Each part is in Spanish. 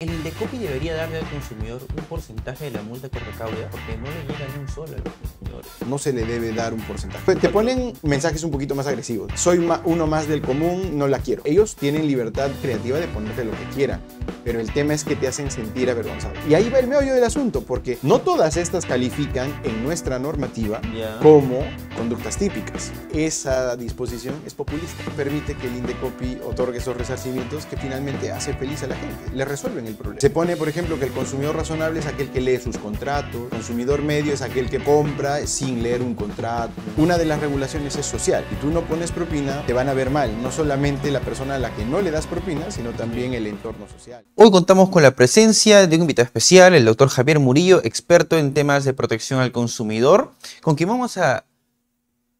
El Indecopi debería darle al consumidor un porcentaje de la multa que recauda porque no le llega ni un solo a los consumidores. No se le debe dar un porcentaje. Pues, te ponen mensajes un poquito más agresivos. Soy uno más del común, no la quiero. Ellos tienen libertad creativa de ponerte lo que quieran, pero el tema es que te hacen sentir avergonzado. Y ahí va el meollo del asunto, porque no todas estas califican en nuestra normativa como conductas típicas. Esa disposición es populista. Permite que el Indecopi otorgue esos resarcimientos que finalmente hace feliz a la gente. Le resuelven el problema. Se pone, por ejemplo, que el consumidor razonable es aquel que lee sus contratos, el consumidor medio es aquel que compra sin leer un contrato. Una de las regulaciones es social. Si tú no pones propina, te van a ver mal, no solamente la persona a la que no le das propina, sino también el entorno social. Hoy contamos con la presencia de un invitado especial, el doctor Javier Murillo, experto en temas de protección al consumidor, con quien vamos a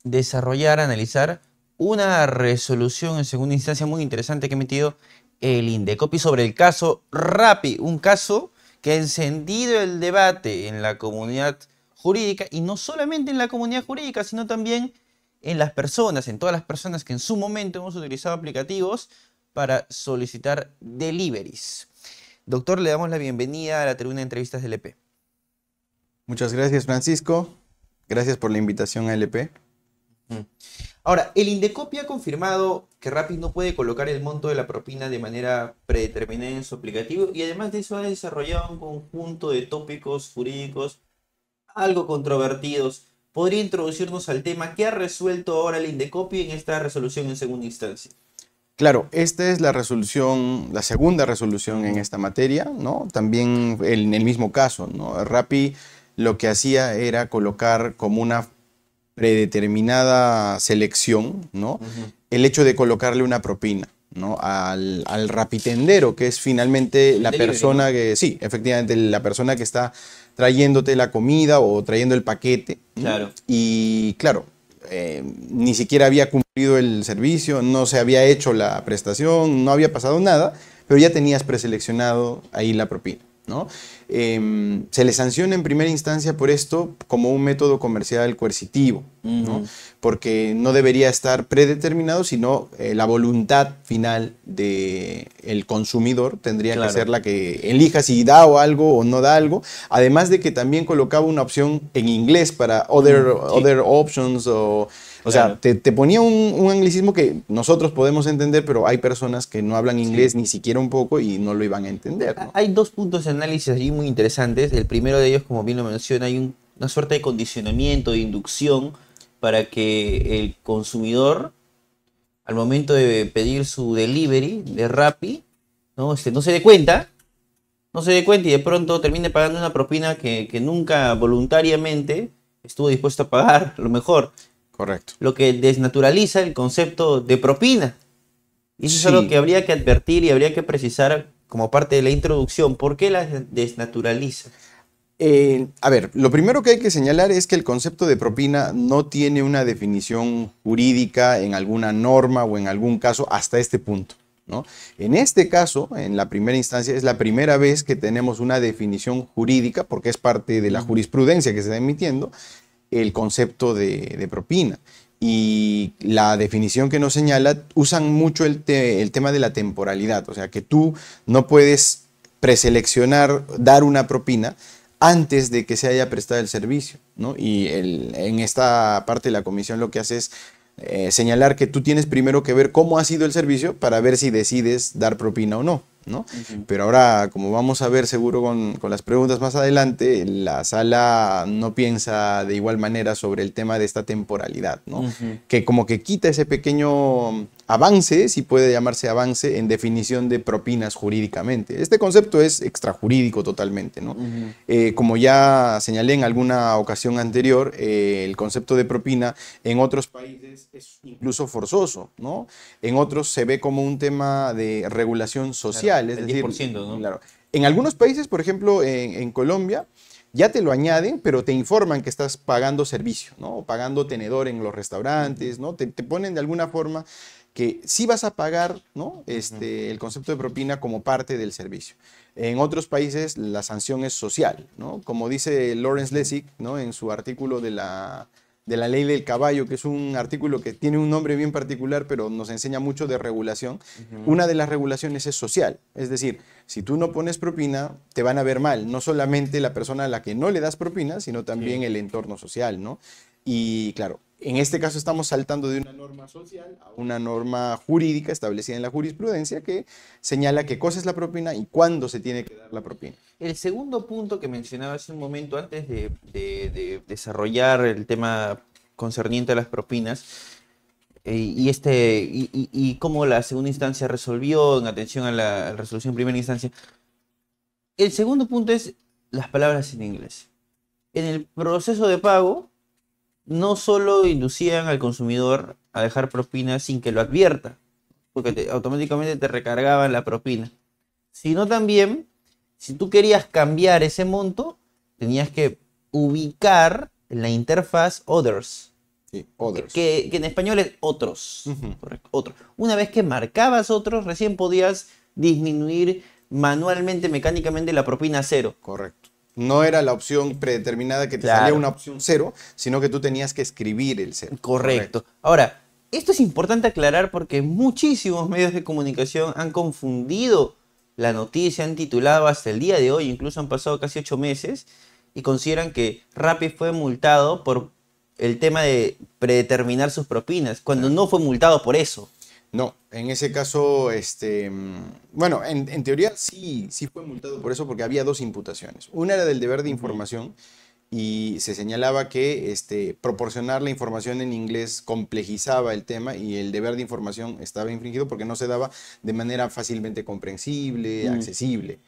desarrollar, analizar una resolución en segunda instancia muy interesante que ha emitido el Indecopi sobre el caso RAPI, un caso que ha encendido el debate en la comunidad jurídica y no solamente en la comunidad jurídica, sino también en las personas, en todas las personas que en su momento hemos utilizado aplicativos para solicitar deliveries. Doctor, le damos la bienvenida a la tribuna de entrevistas del EP. Muchas gracias, Francisco. Gracias por la invitación a LP. E mm. Ahora, el Indecopi ha confirmado que Rappi no puede colocar el monto de la propina de manera predeterminada en su aplicativo y además de eso ha desarrollado un conjunto de tópicos jurídicos algo controvertidos. Podría introducirnos al tema que ha resuelto ahora el Indecopi en esta resolución en segunda instancia. Claro, esta es la resolución, la segunda resolución en esta materia, ¿no? También en el mismo caso, ¿no? Rappi lo que hacía era colocar como una predeterminada selección, ¿no? El hecho de colocarle una propina. ¿no? Al, al, rapitendero, que es finalmente la persona que, sí, efectivamente, la persona que está trayéndote la comida o trayendo el paquete. Claro. Y claro, eh, ni siquiera había cumplido el servicio, no se había hecho la prestación, no había pasado nada, pero ya tenías preseleccionado ahí la propina. ¿no? Em, se le sanciona en primera instancia por esto como un método comercial coercitivo, porque no debería estar predeterminado, sino eh, la voluntad final del consumidor tendría que ser la que elija si da o algo o no da algo, además de que también colocaba una opción en inglés para other, other options o... O sea, te, ponía un, un, anglicismo que nosotros podemos entender, pero hay personas que no hablan inglés ni siquiera un poco y no lo iban a entender. Ah, hay dos puntos de análisis allí muy interesantes. El primero de ellos, como bien lo menciona, hay una suerte de condicionamiento, de inducción para que el consumidor, al momento de pedir su delivery de Rappi, no, este, no se dé cuenta no se dé cuenta y de pronto termine pagando una propina que, que, nunca voluntariamente estuvo dispuesto a pagar, lo mejor. Correcto. Lo que desnaturaliza el concepto de propina. Y eso es lo que habría que advertir y habría que precisar como parte de la introducción. ¿Por qué la desnaturaliza? Eh, a ver, lo primero que hay que señalar es que el concepto de propina no tiene una definición jurídica en alguna norma o en algún caso hasta este punto. ¿no? En este caso, en la primera instancia, es la primera vez que tenemos una definición jurídica, porque es parte de la mm. jurisprudencia que se está emitiendo, el concepto de, propina. Y la definición que nos señala, usan mucho el, tema de la temporalidad, o sea que tú no puedes preseleccionar, dar una propina antes de que se haya prestado el servicio. ¿no? Y en esta parte de la comisión lo que hace es eh, señalar que tú tienes primero que ver cómo ha sido el servicio para ver si decides dar propina o no. Pero ahora, como vamos a ver seguro con, las preguntas más adelante, la sala no piensa de igual manera sobre el tema de esta temporalidad, Que como que quita ese pequeño avance, si puede llamarse avance, en definición de propinas jurídicamente. Este concepto es extrajurídico totalmente, eh, como ya señalé en alguna ocasión anterior, eh, el concepto de propina en otros países es incluso forzoso, ¿no? En otros se ve como un tema de regulación social el ¿no? En algunos países, por ejemplo, en, Colombia, ya te lo añaden, pero te informan que estás pagando servicio, ¿no? pagando tenedor en los restaurantes, ¿no? Te, ponen de alguna forma que sí vas a pagar, ¿no? Este, el concepto de propina como parte del servicio. En otros países la sanción es social, ¿no? Como dice Lawrence Lessig, ¿no? En su artículo de la de la ley del caballo, que es un artículo que tiene un nombre bien particular, pero nos enseña mucho de regulación. Una de las regulaciones es social, es decir, si tú no pones propina, te van a ver mal, no solamente la persona a la que no le das propina, sino también el entorno social, ¿no? Y claro, en este caso estamos saltando de una norma social a una norma jurídica establecida en la jurisprudencia que señala qué cosa es la propina y cuándo se tiene que dar la propina. El segundo punto que mencionaba hace un momento antes de, desarrollar el tema concerniente a las propinas eh, y este y, cómo la segunda instancia resolvió en atención a la, resolución primera instancia. El segundo punto es las palabras en inglés. En el proceso de pago no solo inducían al consumidor a dejar propina sin que lo advierta, porque automáticamente te recargaban la propina, sino también, si tú querías cambiar ese monto, tenías que ubicar en la interfaz others. Sí, others. Que, en español es otros. Correcto. Una vez que marcabas otros, recién podías disminuir manualmente, mecánicamente la propina a cero. Correcto. No era la opción predeterminada que te salía una opción cero, sino que tú tenías que escribir el cero. Correcto. Ahora, esto es importante aclarar porque muchísimos medios de comunicación han confundido la noticia, han titulado hasta el día de hoy, incluso han pasado casi ocho meses, y consideran que Rappi fue multado por el tema de predeterminar sus propinas, cuando no fue multado por eso. No, en ese caso, este, mm, bueno, en, teoría sí, sí fue multado por eso porque había dos imputaciones. Una era del deber de información y se señalaba que este, proporcionar la información en inglés complejizaba el tema y el deber de información estaba infringido porque no se daba de manera fácilmente comprensible, accesible.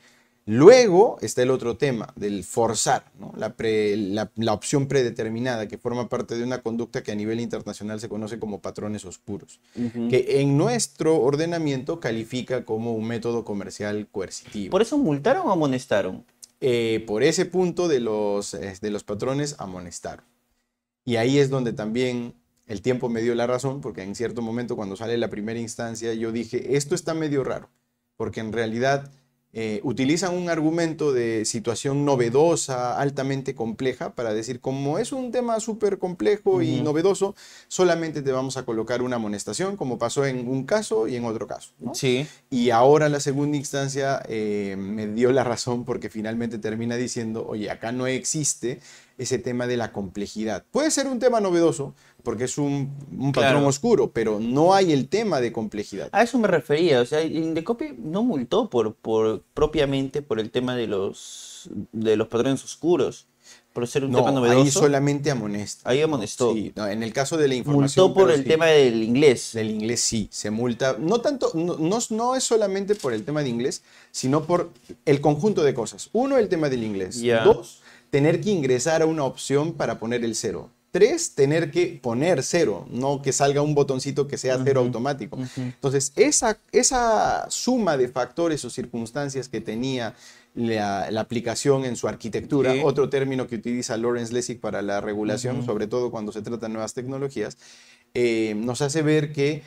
Luego está el otro tema del forzar, la, opción predeterminada que forma parte de una conducta que a nivel internacional se conoce como patrones oscuros, que en nuestro ordenamiento califica como un método comercial coercitivo. ¿Por eso multaron o amonestaron? Eh, por ese punto eh, de los patrones amonestaron. Y ahí es donde también el tiempo me dio la razón, porque en cierto momento cuando sale la primera instancia yo dije, esto está medio raro, porque en realidad eh, utilizan un argumento de situación novedosa, altamente compleja, para decir, como es un tema súper complejo y novedoso, solamente te vamos a colocar una amonestación, como pasó en un caso y en otro caso. Sí. Y ahora la segunda instancia eh, me dio la razón porque finalmente termina diciendo, oye, acá no existe ese tema de la complejidad. Puede ser un tema novedoso, porque es un, patrón oscuro, pero no hay el tema de complejidad. A eso me refería, o sea, Indecopy no multó por, propiamente por el tema de los, de los patrones oscuros. Por ser un tema novedoso. Ahí solamente amonestó. Ahí amonestó. Sí, en el caso de la información. Multó por el tema del inglés. Del inglés sí, se multa. No tanto, no, no, es solamente por el tema de inglés, sino por el conjunto de cosas. Uno, el tema del inglés. Dos, tener que ingresar a una opción para poner el cero. Tres, tener que poner cero, no que salga un botoncito que sea cero automático. Entonces, esa, esa suma de factores o circunstancias que tenía la, aplicación en su arquitectura, otro término que utiliza Lawrence Lessig para la regulación, sobre todo cuando se trata de nuevas tecnologías, eh, nos hace ver que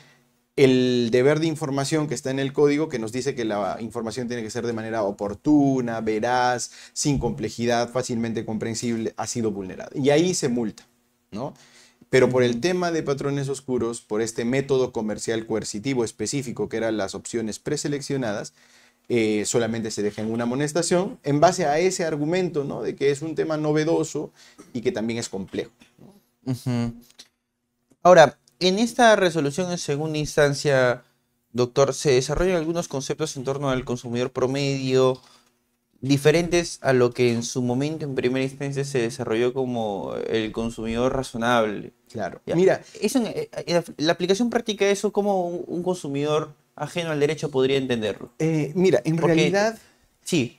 el deber de información que está en el código, que nos dice que la información tiene que ser de manera oportuna, veraz, sin complejidad, fácilmente comprensible, ha sido vulnerada. Y ahí se multa. Pero por el tema de patrones oscuros, por este método comercial coercitivo específico, que eran las opciones preseleccionadas, eh, solamente se deja en una amonestación, en base a ese argumento, ¿no? De que es un tema novedoso y que también es complejo. Ahora, en esta resolución en segunda instancia, doctor, se desarrollan algunos conceptos en torno al consumidor promedio, diferentes a lo que en su momento, en primera instancia, se desarrolló como el consumidor razonable. Claro. Mira, eso, eh, eh, la aplicación práctica de eso, como un consumidor ajeno al derecho podría entenderlo? Eh, mira, en realidad, sí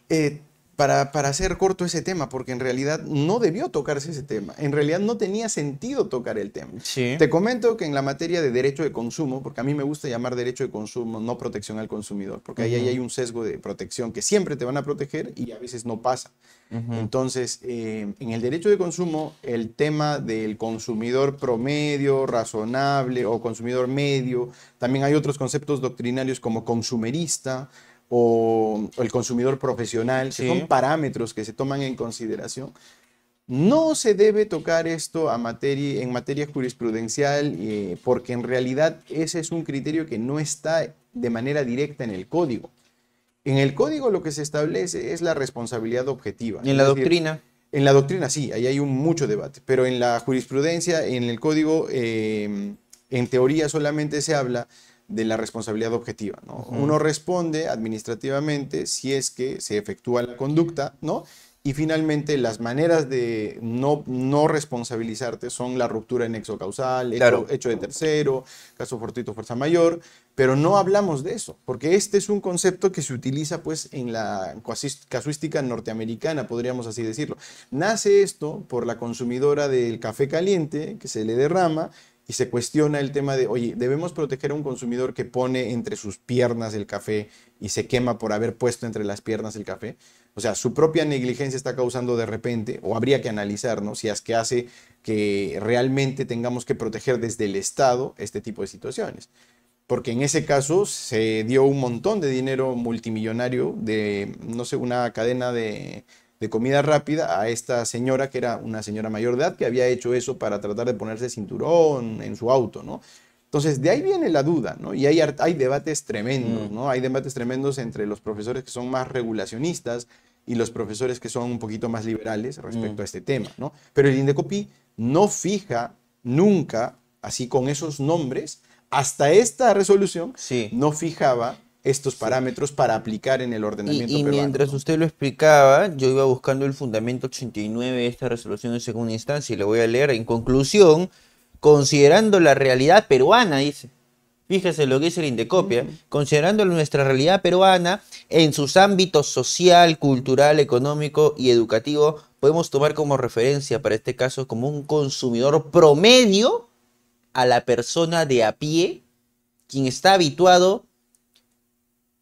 para, hacer corto ese tema, porque en realidad no debió tocarse ese tema. En realidad no tenía sentido tocar el tema. Te comento que en la materia de derecho de consumo, porque a mí me gusta llamar derecho de consumo, no protección al consumidor, porque ahí, hay un sesgo de protección que siempre te van a proteger y a veces no pasa. Entonces, eh, en el derecho de consumo, el tema del consumidor promedio, razonable o consumidor medio, también hay otros conceptos doctrinarios como consumerista, o, el consumidor profesional, son parámetros que se toman en consideración. No se debe tocar esto a materia, en materia jurisprudencial eh, porque en realidad ese es un criterio que no está de manera directa en el código. En el código lo que se establece es la responsabilidad objetiva. ¿Y en la doctrina? en la doctrina sí, ahí hay un mucho debate, pero en la jurisprudencia, en el código, eh, en teoría solamente se habla de la responsabilidad objetiva, ¿no? Uno responde administrativamente si es que se efectúa la conducta, ¿no? Y finalmente, las maneras de no, no responsabilizarte son la ruptura en nexo causal, hecho, de tercero, caso fortuito, fuerza mayor, pero no hablamos de eso, porque este es un concepto que se utiliza pues en la casuística norteamericana, podríamos así decirlo. Nace esto por la consumidora del café caliente que se le derrama, y se cuestiona el tema de, oye, debemos proteger a un consumidor que pone entre sus piernas el café y se quema por haber puesto entre las piernas el café. O sea, su propia negligencia está causando de repente, o habría que analizar, ¿no? Si es que hace que realmente tengamos que proteger desde el Estado este tipo de situaciones. Porque en ese caso se dio un montón de dinero multimillonario de, no sé, una cadena de de comida rápida a esta señora, que era una señora mayor de edad, que había hecho eso para tratar de ponerse cinturón en su auto, ¿no? Entonces, de ahí viene la duda, ¿no? Y hay, hay debates tremendos, mm. ¿no? Hay debates tremendos entre los profesores que son más regulacionistas y los profesores que son un poquito más liberales respecto mm. a este tema, ¿no? Pero el INDECOPI no fija nunca, así con esos nombres, hasta esta resolución, no fijaba estos parámetros para aplicar en el ordenamiento. Y, y mientras usted lo explicaba, yo iba buscando el fundamento 89 de esta resolución de segunda instancia y le voy a leer. En conclusión, considerando la realidad peruana, dice, fíjese lo que dice el Indecopia, considerando nuestra realidad peruana en sus ámbitos social, cultural, económico y educativo, podemos tomar como referencia para este caso como un consumidor promedio a la persona de a pie, quien está habituado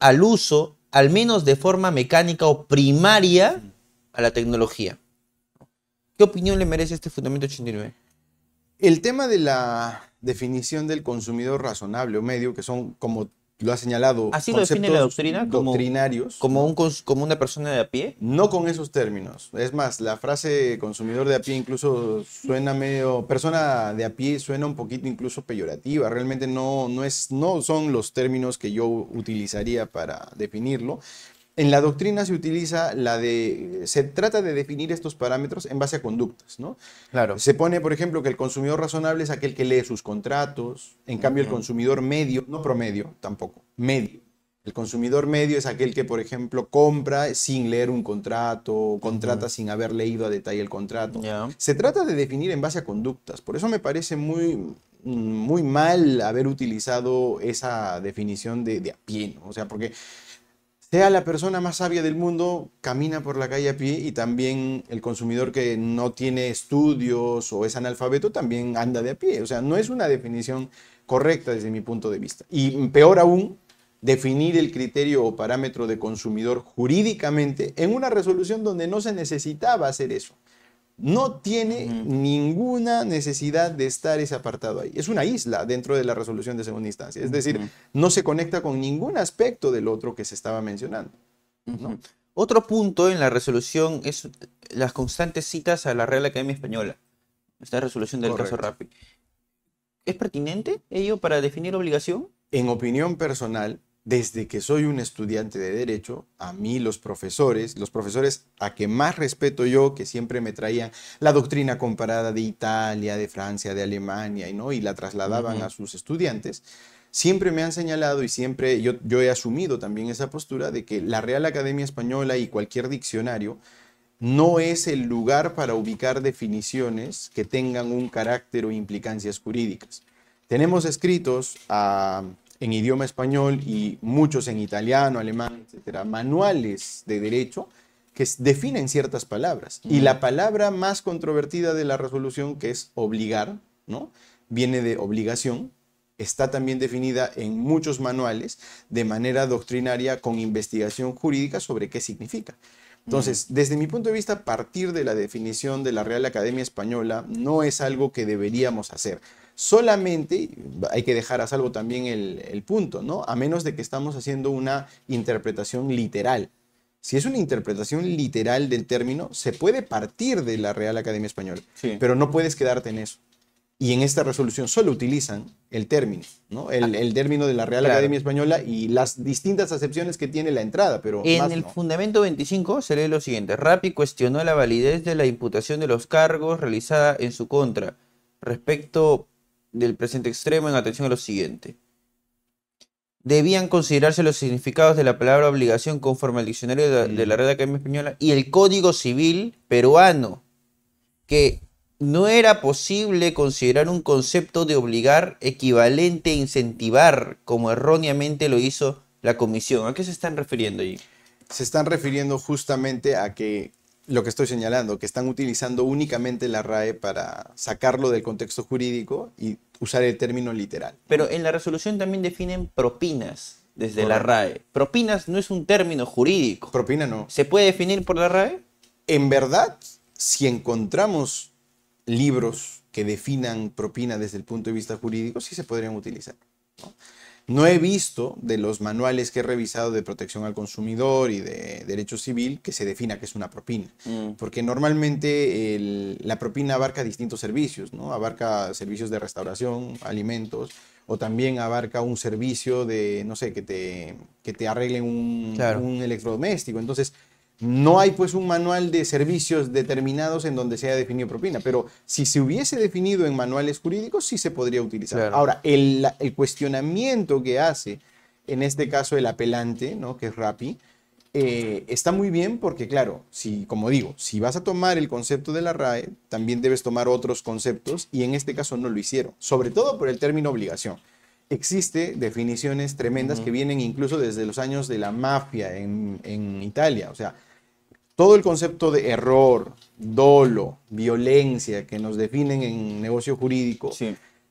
al uso, al menos de forma mecánica o primaria, a la tecnología. ¿Qué opinión le merece este Fundamento 89? El tema de la definición del consumidor razonable o medio, que son como lo ha señalado. Así lo define la doctrina doctrinarios, como, un, como una persona de a pie. No con esos términos. Es más, la frase consumidor de a pie incluso suena medio, persona de a pie suena un poquito incluso peyorativa. Realmente no, no, es, no son los términos que yo utilizaría para definirlo. En la doctrina se utiliza la de, se trata de definir estos parámetros en base a conductas, ¿no? Claro. Se pone, por ejemplo, que el consumidor razonable es aquel que lee sus contratos, en cambio el consumidor medio, no promedio tampoco, medio. El consumidor medio es aquel que, por ejemplo, compra sin leer un contrato, contrata sin haber leído a detalle el contrato. Se trata de definir en base a conductas, por eso me parece muy, muy mal haber utilizado esa definición de, a pie, o sea, porque sea la persona más sabia del mundo, camina por la calle a pie y también el consumidor que no tiene estudios o es analfabeto también anda de a pie. O sea, no es una definición correcta desde mi punto de vista. Y peor aún, definir el criterio o parámetro de consumidor jurídicamente en una resolución donde no se necesitaba hacer eso. No tiene ninguna necesidad de estar ese apartado ahí. Es una isla dentro de la resolución de segunda instancia. Es decir, no se conecta con ningún aspecto del otro que se estaba mencionando. Otro punto en la resolución es las constantes citas a la Real Academia Española. Esta resolución del caso Rappi. ¿Es pertinente ello para definir obligación? En opinión personal, desde que soy un estudiante de derecho, a mí los profesores, los profesores a que más respeto yo, que siempre me traían la doctrina comparada de Italia, de Francia, de Alemania, y, ¿no? y la trasladaban a sus estudiantes, siempre me han señalado y siempre yo, yo he asumido también esa postura de que la Real Academia Española y cualquier diccionario no es el lugar para ubicar definiciones que tengan un carácter o implicancias jurídicas. Tenemos escritos a en idioma español y muchos en italiano, alemán, etcétera, manuales de derecho que definen ciertas palabras. Y la palabra más controvertida de la resolución, que es obligar, ¿no? viene de obligación, está también definida en muchos manuales de manera doctrinaria con investigación jurídica sobre qué significa. Entonces, desde mi punto de vista, partir de la definición de la Real Academia Española no es algo que deberíamos hacer solamente, hay que dejar a salvo también el, punto, ¿no? A menos de que estamos haciendo una interpretación literal. Si es una interpretación literal del término, se puede partir de la Real Academia Española, pero no puedes quedarte en eso. Y en esta resolución solo utilizan el término, ¿no? El, ah. término de la Real Academia Española y las distintas acepciones que tiene la entrada, pero En el fundamento 25 se lee lo siguiente. Rappi cuestionó la validez de la imputación de los cargos realizada en su contra respecto del presente extremo en atención a lo siguiente. Debían considerarse los significados de la palabra obligación conforme al diccionario de, la mm. Red Academia Española y el Código Civil peruano, que no era posible considerar un concepto de obligar equivalente a incentivar, como erróneamente lo hizo la comisión. ¿A qué se están refiriendo allí? Se están refiriendo justamente a que lo que estoy señalando, que están utilizando únicamente la RAE para sacarlo del contexto jurídico y usar el término literal. Pero en la resolución también definen propinas desde la RAE. Propinas no es un término jurídico. Propina no. ¿Se puede definir por la RAE? En verdad, si encontramos libros que definan propina desde el punto de vista jurídico, sí se podrían utilizar. ¿no? No he visto de los manuales que he revisado de protección al consumidor y de derecho civil que se defina que es una propina, mm. porque normalmente la propina abarca distintos servicios, ¿no? Abarca servicios de restauración, alimentos, o también abarca un servicio de, no sé, que te, que te arreglen un, un electrodoméstico. Entonces, no hay pues un manual de servicios determinados en donde se haya definido propina, pero si se hubiese definido en manuales jurídicos, sí se podría utilizar. Ahora, el, cuestionamiento que hace, en este caso el apelante, ¿no? que es Rappi, eh, está muy bien porque, claro, si, como digo, si vas a tomar el concepto de la RAE, también debes tomar otros conceptos y en este caso no lo hicieron, sobre todo por el término obligación existe definiciones tremendas que vienen incluso desde los años de la mafia en, en Italia. O sea, todo el concepto de error, dolo, violencia que nos definen en negocio jurídico.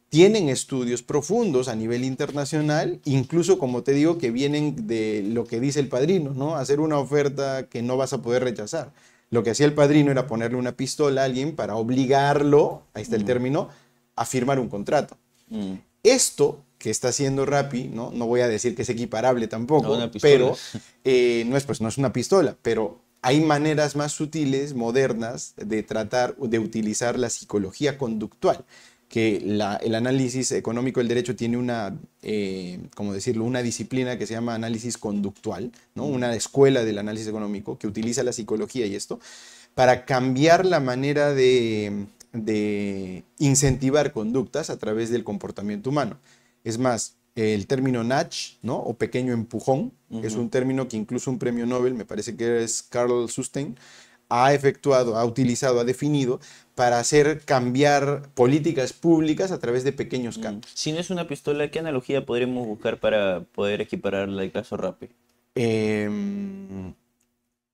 tienen estudios profundos a nivel internacional, incluso como te digo, que vienen de lo que dice el padrino, ¿no? Hacer una oferta que no vas a poder rechazar. Lo que hacía el padrino era ponerle una pistola a alguien para obligarlo, ahí está el mm. término, a firmar un contrato. Mm. Esto que está haciendo Rappi, ¿no? No voy a decir que es equiparable tampoco, pero eh, no, es, pues, no es una pistola, pero hay maneras más sutiles, modernas, de tratar, de utilizar la psicología conductual, que el análisis económico del derecho tiene una, eh, como decirlo, una disciplina que se llama análisis conductual, ¿no? una escuela del análisis económico que utiliza la psicología y esto, para cambiar la manera de, de incentivar conductas a través del comportamiento humano. Es más, el término nudge, ¿no? O pequeño empujón, es un término que incluso un premio Nobel, me parece que es Carl Susten, ha efectuado, ha utilizado, ha definido para hacer cambiar políticas públicas a través de pequeños mm. cambios. Si no es una pistola, ¿qué analogía podríamos buscar para poder equiparar la caso Rape? Em,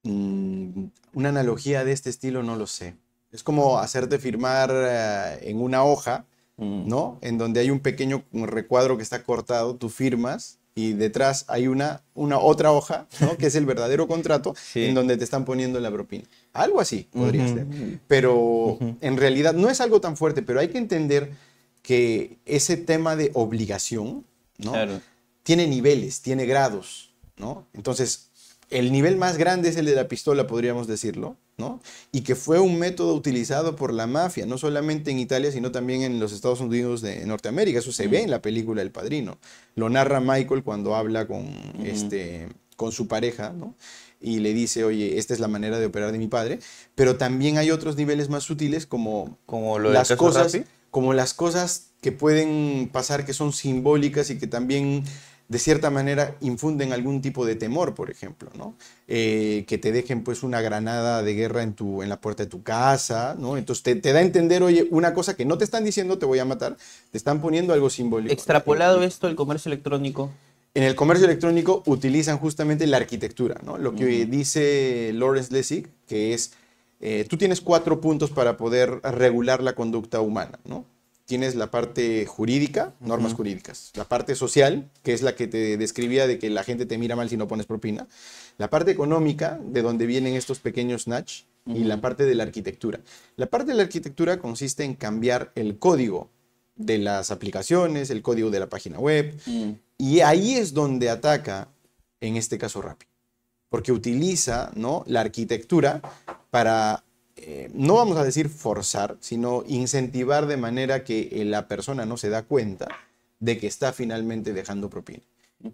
mm, una analogía de este estilo no lo sé. Es como hacerte firmar eh, en una hoja ¿no? En donde hay un pequeño recuadro que está cortado, tú firmas y detrás hay una, una otra hoja, ¿no? que es el verdadero contrato, en donde te están poniendo la propina. Algo así podría ser. Pero en realidad no es algo tan fuerte, pero hay que entender que ese tema de obligación, ¿no? Tiene niveles, tiene grados, ¿no? Entonces, el nivel más grande es el de la pistola, podríamos decirlo, ¿no? Y que fue un método utilizado por la mafia, no solamente en Italia, sino también en los Estados Unidos de Norteamérica. Eso se ve en la película El Padrino. Lo narra Michael cuando habla con, este, con su pareja, ¿no? Y le dice, oye, esta es la manera de operar de mi padre. Pero también hay otros niveles más sutiles como, como las cosas, como las cosas que pueden pasar que son simbólicas y que también de cierta manera infunden algún tipo de temor, por ejemplo, ¿no? Eh, que te dejen pues una granada de guerra en, tu, en la puerta de tu casa, ¿no? Entonces te, da a entender, oye, una cosa que no te están diciendo te voy a matar, te están poniendo algo simbólico. Extrapolado esto el comercio electrónico. En el comercio electrónico utilizan justamente la arquitectura, ¿no? Lo que dice Lawrence Lessig, que es, eh, tú tienes cuatro puntos para poder regular la conducta humana, ¿no? tienes la parte jurídica, normas jurídicas, la parte social, que es la que te describía de que la gente te mira mal si no pones propina, la parte económica, de donde vienen estos pequeños snatch, y la parte de la arquitectura. La parte de la arquitectura consiste en cambiar el código de las aplicaciones, el código de la página web, mm. y ahí es donde ataca, en este caso Rappi, porque utiliza ¿no? la arquitectura para eh, no vamos a decir forzar, sino incentivar de manera que eh, la persona no se da cuenta de que está finalmente dejando propina.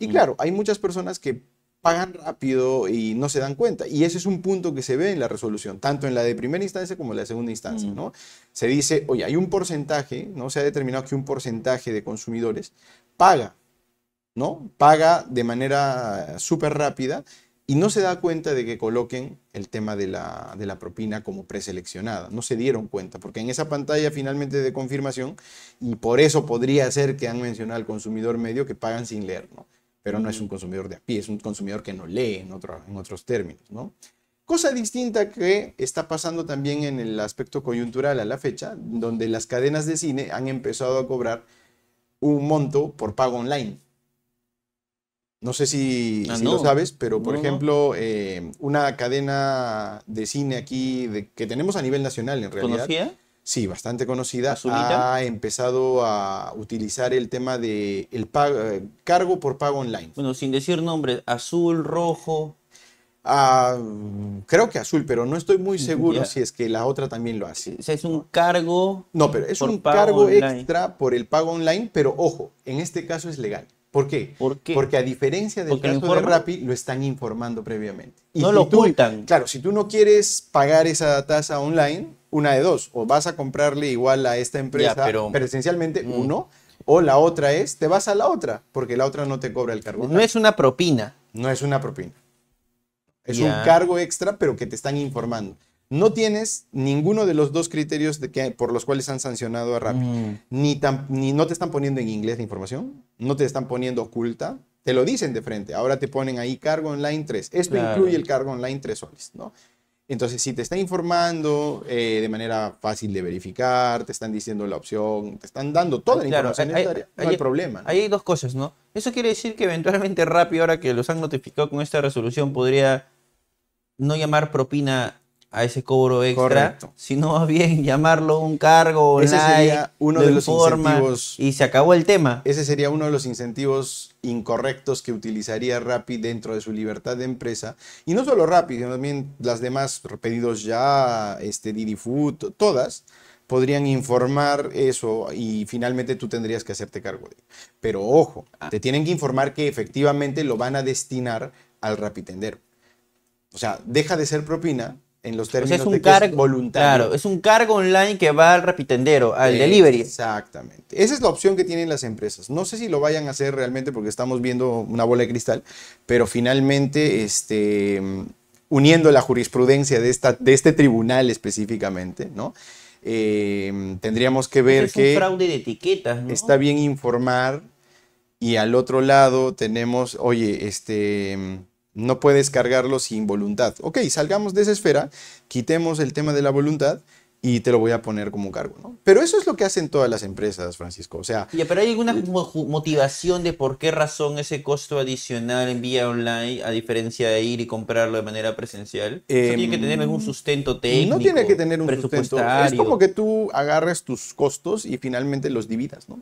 Y claro, hay muchas personas que pagan rápido y no se dan cuenta. Y ese es un punto que se ve en la resolución, tanto en la de primera instancia como en la segunda instancia, ¿no? Se dice, oye, hay un porcentaje, ¿no? Se ha determinado que un porcentaje de consumidores paga, ¿no? Paga de manera eh, súper rápida y no se da cuenta de que coloquen el tema de la, de la, propina como preseleccionada. No se dieron cuenta, porque en esa pantalla finalmente de confirmación, y por eso podría ser que han mencionado al consumidor medio que pagan sin leer, ¿no? Pero no es un consumidor de a pie, es un consumidor que no lee en, en otros términos, ¿no? Cosa distinta que está pasando también en el aspecto coyuntural a la fecha, donde las cadenas de cine han empezado a cobrar un monto por pago online. No sé si, ah, lo sabes, pero por ejemplo, eh, una cadena de cine aquí que tenemos a nivel nacional en realidad. ¿Conocida? Sí, bastante conocida. Ha empezado a utilizar el tema de el cargo por pago online. Bueno, sin decir nombres, azul, rojo. Ah, creo que azul, pero no estoy muy seguro si es que la otra también lo hace. O sea, es un cargo. No, pero es un cargo extra por el pago online, pero ojo, en este caso es legal. ¿Por qué? Porque a diferencia del Porque de Rappi, lo están informando previamente. Y no lo ocultan. Claro, si tú no quieres pagar esa tasa online, una de dos, o vas a comprarle igual a esta empresa pero, presencialmente, mm. uno, o la otra es, te vas a la otra, porque la otra no te cobra el cargo. No es una propina. No es una propina. Es un cargo extra, pero que te están informando no tienes ninguno de los dos criterios por los cuales han sancionado a Rappi. Mm. Ni, no te están poniendo en inglés la información, no te están poniendo oculta, te lo dicen de frente. Ahora te ponen ahí cargo online 3. Esto incluye el cargo online 3 soles, ¿no? Entonces, si te está informando eh, de manera fácil de verificar, te están diciendo la opción, te están dando toda la información hay, necesaria, no hay, problema. Ahí hay dos cosas, ¿no? Eso quiere decir que eventualmente Rappi, ahora que los han notificado con esta resolución, podría no llamar propina a ese cobro extra, Correcto. sino va bien llamarlo un cargo, uno de, los incentivos y se acabó el tema. Ese sería uno de los incentivos incorrectos que utilizaría Rappi dentro de su libertad de empresa y no solo Rappi, sino también las demás pedidos ya, este Didi Food, todas podrían informar eso y finalmente tú tendrías que hacerte cargo de Pero ojo, ah. te tienen que informar que efectivamente lo van a destinar al Tendero... O sea, deja de ser propina en los términos es un voluntario. Claro, es un cargo online que va al repitendero, al delivery. Exactamente. Esa es la opción que tienen las empresas. No sé si lo vayan a hacer realmente porque estamos viendo una bola de cristal, pero finalmente, este, uniendo la jurisprudencia de, esta, de este tribunal específicamente, ¿no? Eh, tendríamos que ver pues es que... Un fraude de etiquetas, Está bien informar y al otro lado tenemos, oye, este no puedes cargarlo sin voluntad. Ok, salgamos de esa esfera, quitemos el tema de la voluntad y te lo voy a poner como cargo, ¿no? Pero eso es lo que hacen todas las empresas, Francisco. O sea, pero hay alguna motivación de por qué razón ese costo adicional en vía online a diferencia de ir y comprarlo de manera presencial. Eh, tiene que em, tener algún sustento técnico. No tiene que tener un sustento. Es como que tú agarres tus costos y finalmente los dividas, ¿no?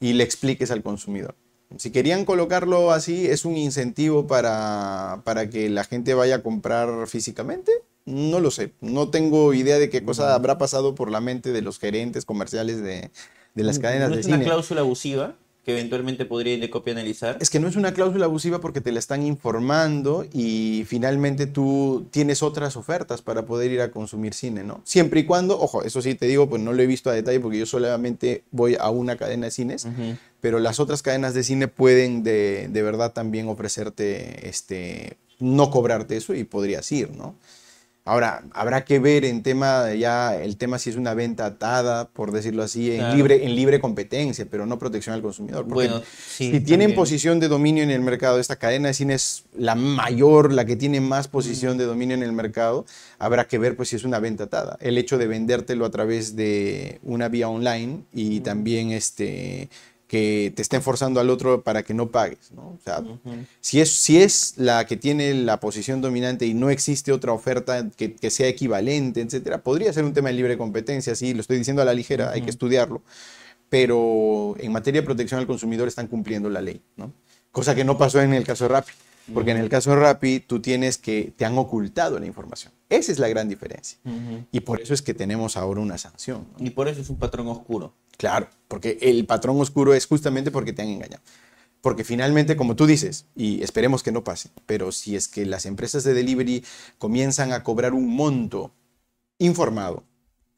Y le expliques al consumidor. Si querían colocarlo así, ¿es un incentivo para, que la gente vaya a comprar físicamente? No lo sé, no tengo idea de qué cosa habrá pasado por la mente de los gerentes comerciales de, las mm, cadenas de ¿Es una cláusula abusiva? que eventualmente podría copia analizar? Es que no es una cláusula abusiva porque te la están informando y finalmente tú tienes otras ofertas para poder ir a consumir cine, ¿no? Siempre y cuando, ojo, eso sí te digo, pues no lo he visto a detalle porque yo solamente voy a una cadena de cines, pero las otras cadenas de cine pueden de, verdad también ofrecerte, este, no cobrarte eso y podrías ir, ¿no? Ahora, habrá que ver en tema, ya el tema si es una venta atada, por decirlo así, en, libre, en libre competencia, pero no protección al consumidor. Porque si tienen posición de dominio en el mercado, esta cadena de cine es la mayor, la que tiene más mm. posición de dominio en el mercado, habrá que ver pues si es una venta atada. El hecho de vendértelo a través de una vía online y mm. también este que te estén forzando al otro para que no pagues, ¿no? O sea, si, es, si es la que tiene la posición dominante y no existe otra oferta que, sea equivalente, etcétera, podría ser un tema de libre competencia, sí, lo estoy diciendo a la ligera, hay que estudiarlo, pero en materia de protección al consumidor están cumpliendo la ley, ¿no? Cosa que no pasó en el caso de Rappi, porque en el caso de Rappi tú tienes que, te han ocultado la información. Esa es la gran diferencia. Y por eso es que tenemos ahora una sanción. Y por eso es un patrón oscuro. Claro, porque el patrón oscuro es justamente porque te han engañado. Porque finalmente, como tú dices, y esperemos que no pase, pero si es que las empresas de delivery comienzan a cobrar un monto informado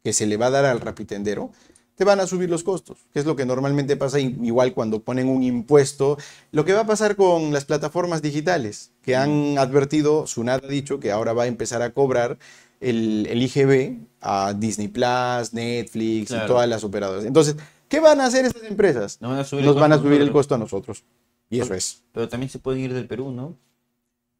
que se le va a dar al rapitendero, te van a subir los costos, que es lo que normalmente pasa igual cuando ponen un impuesto. Lo que va a pasar con las plataformas digitales, que han advertido, Sunat ha dicho que ahora va a empezar a cobrar el, IGB a Disney Plus, Netflix y todas las operadoras. Entonces, ¿qué van a hacer estas empresas? Nos van a subir, el costo a nosotros. Y eso es. Pero también se pueden ir del Perú, ¿no?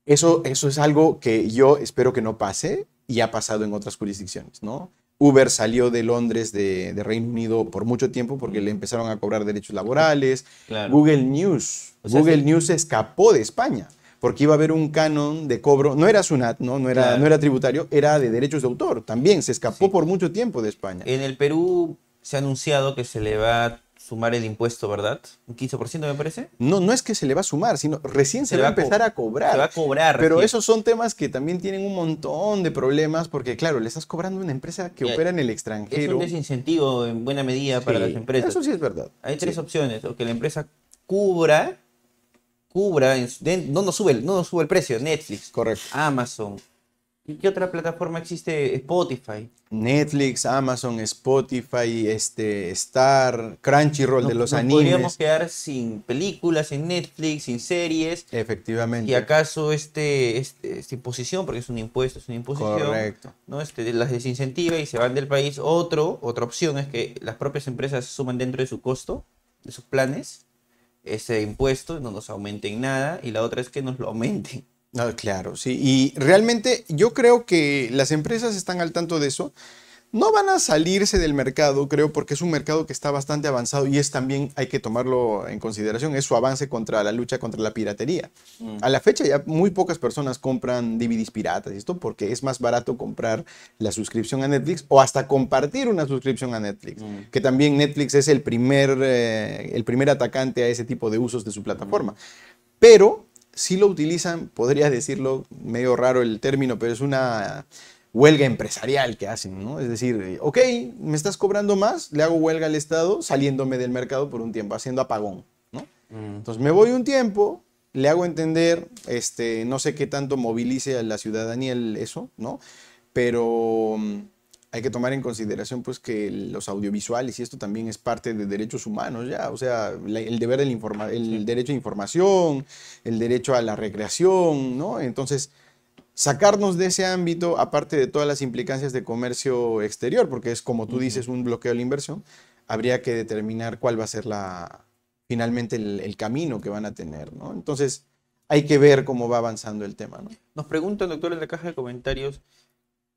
Eso, eso es algo que yo espero que no pase y ha pasado en otras jurisdicciones, ¿no? Uber salió de Londres, de, Reino Unido, por mucho tiempo porque le empezaron a cobrar derechos laborales. Google News. Google News escapó de España porque iba a haber un canon de cobro. No era SUNAT, no, era, tributario, era de derechos de autor. También se escapó por mucho tiempo de España. En el Perú se ha anunciado que se le va sumar el impuesto, ¿verdad? Un 15% me parece. No, no es que se le va a sumar, sino recién se, le va, a empezar a cobrar. Se va a cobrar. Pero esos son temas que también tienen un montón de problemas porque, claro, le estás cobrando a una empresa que opera en el extranjero. Es un desincentivo en buena medida para las empresas. Eso sí es verdad. Hay tres opciones, o que la empresa cubra, cubra, no nos sube, no sube el precio, Netflix. Correcto. Amazon, ¿Qué otra plataforma existe? Spotify. Netflix, Amazon, Spotify, este, Star, Crunchyroll de los animes. Podríamos quedar sin películas, sin Netflix, sin series. Efectivamente. Y acaso este, este, esta imposición, porque es un impuesto, es una imposición. Correcto. ¿no? Este, las desincentiva y se van del país. Otro, otra opción es que las propias empresas suman dentro de su costo, de sus planes, ese impuesto, no nos aumenten nada. Y la otra es que nos lo aumenten. Ah, claro, sí. Y realmente yo creo que las empresas están al tanto de eso. No van a salirse del mercado, creo, porque es un mercado que está bastante avanzado y es también, hay que tomarlo en consideración, es su avance contra la lucha contra la piratería. Mm. A la fecha ya muy pocas personas compran DVDs piratas, esto porque es más barato comprar la suscripción a Netflix o hasta compartir una suscripción a Netflix, mm. que también Netflix es el primer, eh, el primer atacante a ese tipo de usos de su plataforma. Mm. Pero si lo utilizan, podría decirlo, medio raro el término, pero es una huelga empresarial que hacen, ¿no? Es decir, eh, ok, me estás cobrando más, le hago huelga al Estado saliéndome del mercado por un tiempo, haciendo apagón, ¿no? Mm. Entonces me voy un tiempo, le hago entender, este, no sé qué tanto movilice a la ciudadanía el, eso, ¿no? Pero mm, hay que tomar en consideración pues que los audiovisuales y esto también es parte de derechos humanos ya, o sea, el deber el derecho a información, el derecho a la recreación, ¿no? Entonces, sacarnos de ese ámbito, aparte de todas las implicancias de comercio exterior, porque es como tú dices, un bloqueo a la inversión, habría que determinar cuál va a ser la, finalmente el, camino que van a tener, ¿no? Entonces, hay que ver cómo va avanzando el tema, Nos preguntan, doctor, en la caja de comentarios,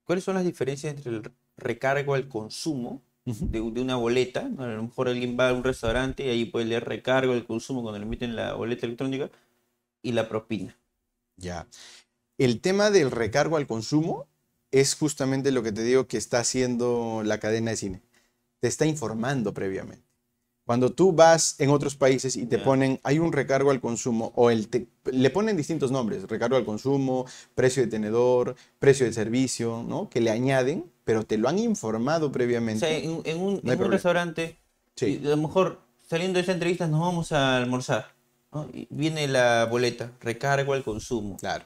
¿Cuáles son las diferencias entre el recargo al consumo de, de, una boleta? A lo mejor alguien va a un restaurante y ahí puede leer recargo al consumo cuando le meten la boleta electrónica y la propina. Ya. El tema del recargo al consumo es justamente lo que te digo que está haciendo la cadena de cine. Te está informando previamente. Cuando tú vas en otros países y te ponen, hay un recargo al consumo, o el le ponen distintos nombres, recargo al consumo, precio de tenedor, precio de servicio, ¿no? Que le añaden, pero te lo han informado previamente. O sea, en, un, restaurante, a lo mejor saliendo de esa entrevista nos vamos a almorzar, y viene la boleta, recargo al consumo. Claro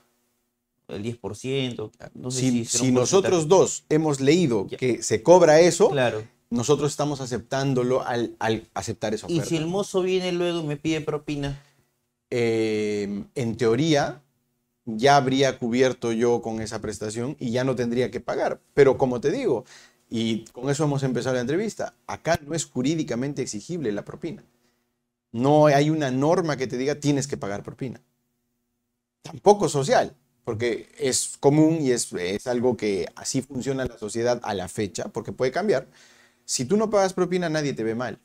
el 10%. No sé si, si, nosotros dos hemos leído que se cobra eso, claro nosotros estamos aceptándolo al, aceptar esa oferta. ¿Y si el mozo viene luego y me pide propina? Eh, en teoría, ya habría cubierto yo con esa prestación y ya no tendría que pagar. Pero como te digo, y con eso hemos empezado la entrevista, acá no es jurídicamente exigible la propina. No hay una norma que te diga tienes que pagar propina. Tampoco social, porque es común y es, es algo que así funciona la sociedad a la fecha, porque puede cambiar si tú no pagas propina, nadie te ve mal.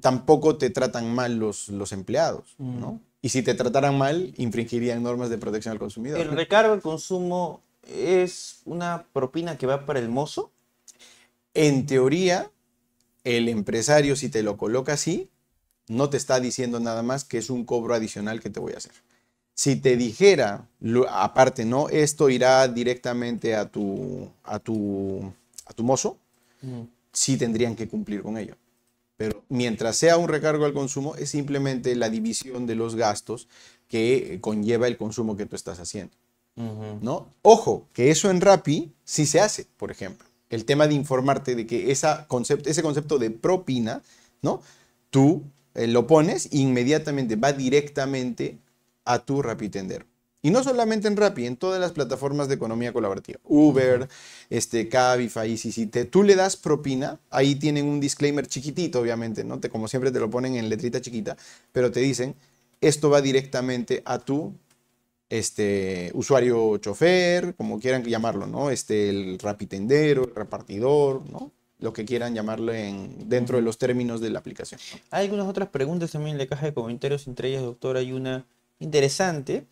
Tampoco te tratan mal los, los empleados, mm. ¿no? Y si te trataran mal, infringirían normas de protección al consumidor. ¿El recargo al consumo es una propina que va para el mozo? En teoría, el empresario, si te lo coloca así, no te está diciendo nada más que es un cobro adicional que te voy a hacer. Si te dijera, aparte, ¿no? Esto irá directamente a tu, a tu, a tu mozo. Mm sí tendrían que cumplir con ello. Pero mientras sea un recargo al consumo, es simplemente la división de los gastos que eh, conlleva el consumo que tú estás haciendo. ¿no? Ojo, que eso en Rappi sí se hace, por ejemplo. El tema de informarte de que esa ese concepto de propina, ¿no? Tú eh, lo pones e inmediatamente va directamente a tu Rappi Tendero. Y no solamente en Rappi, en todas las plataformas de economía colaborativa. Uber, este, Cabify, si tú le das propina, ahí tienen un disclaimer chiquitito, obviamente, ¿no? como siempre te lo ponen en letrita chiquita, pero te dicen, esto va directamente a tu este, usuario chofer, como quieran llamarlo, ¿no? Este, el rapitendero, el repartidor, ¿no? lo que quieran llamarlo dentro de los términos de la aplicación. Hay algunas otras preguntas también en la caja de comentarios, entre ellas, doctor, hay una interesante.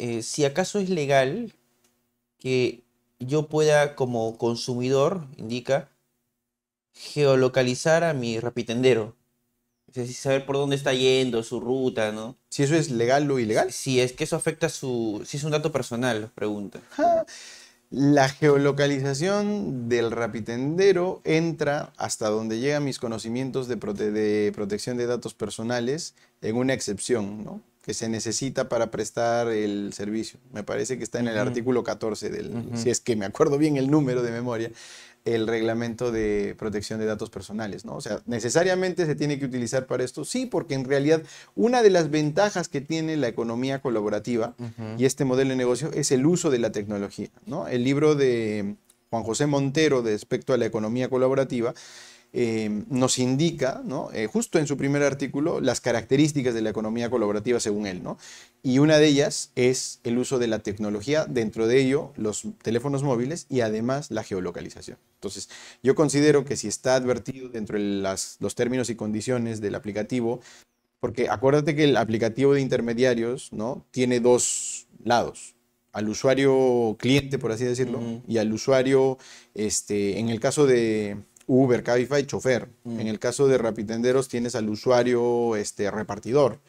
Eh, si acaso es legal que yo pueda como consumidor, indica, geolocalizar a mi rapitendero. Es decir, saber por dónde está yendo, su ruta, ¿no? Si eso es legal o ilegal. Si es que eso afecta su... Si es un dato personal, pregunta. La geolocalización del rapitendero entra hasta donde llegan mis conocimientos de, de protección de datos personales en una excepción, ¿no? que se necesita para prestar el servicio. Me parece que está en el artículo 14 del, si es que me acuerdo bien el número de memoria, el reglamento de protección de datos personales, ¿no? O sea, necesariamente se tiene que utilizar para esto, sí, porque en realidad una de las ventajas que tiene la economía colaborativa y este modelo de negocio es el uso de la tecnología, ¿no? El libro de Juan José Montero de respecto a la economía colaborativa eh, nos indica, ¿no? Eh, justo en su primer artículo, las características de la economía colaborativa según él. ¿no? Y una de ellas es el uso de la tecnología, dentro de ello los teléfonos móviles y además la geolocalización. Entonces, yo considero que si está advertido dentro de los términos y condiciones del aplicativo, porque acuérdate que el aplicativo de intermediarios ¿no? tiene dos lados, al usuario cliente, por así decirlo, y al usuario, este, en el caso de, Uber, Cabify, chofer. Mm. En el caso de Rapitenderos tienes al usuario este, repartidor.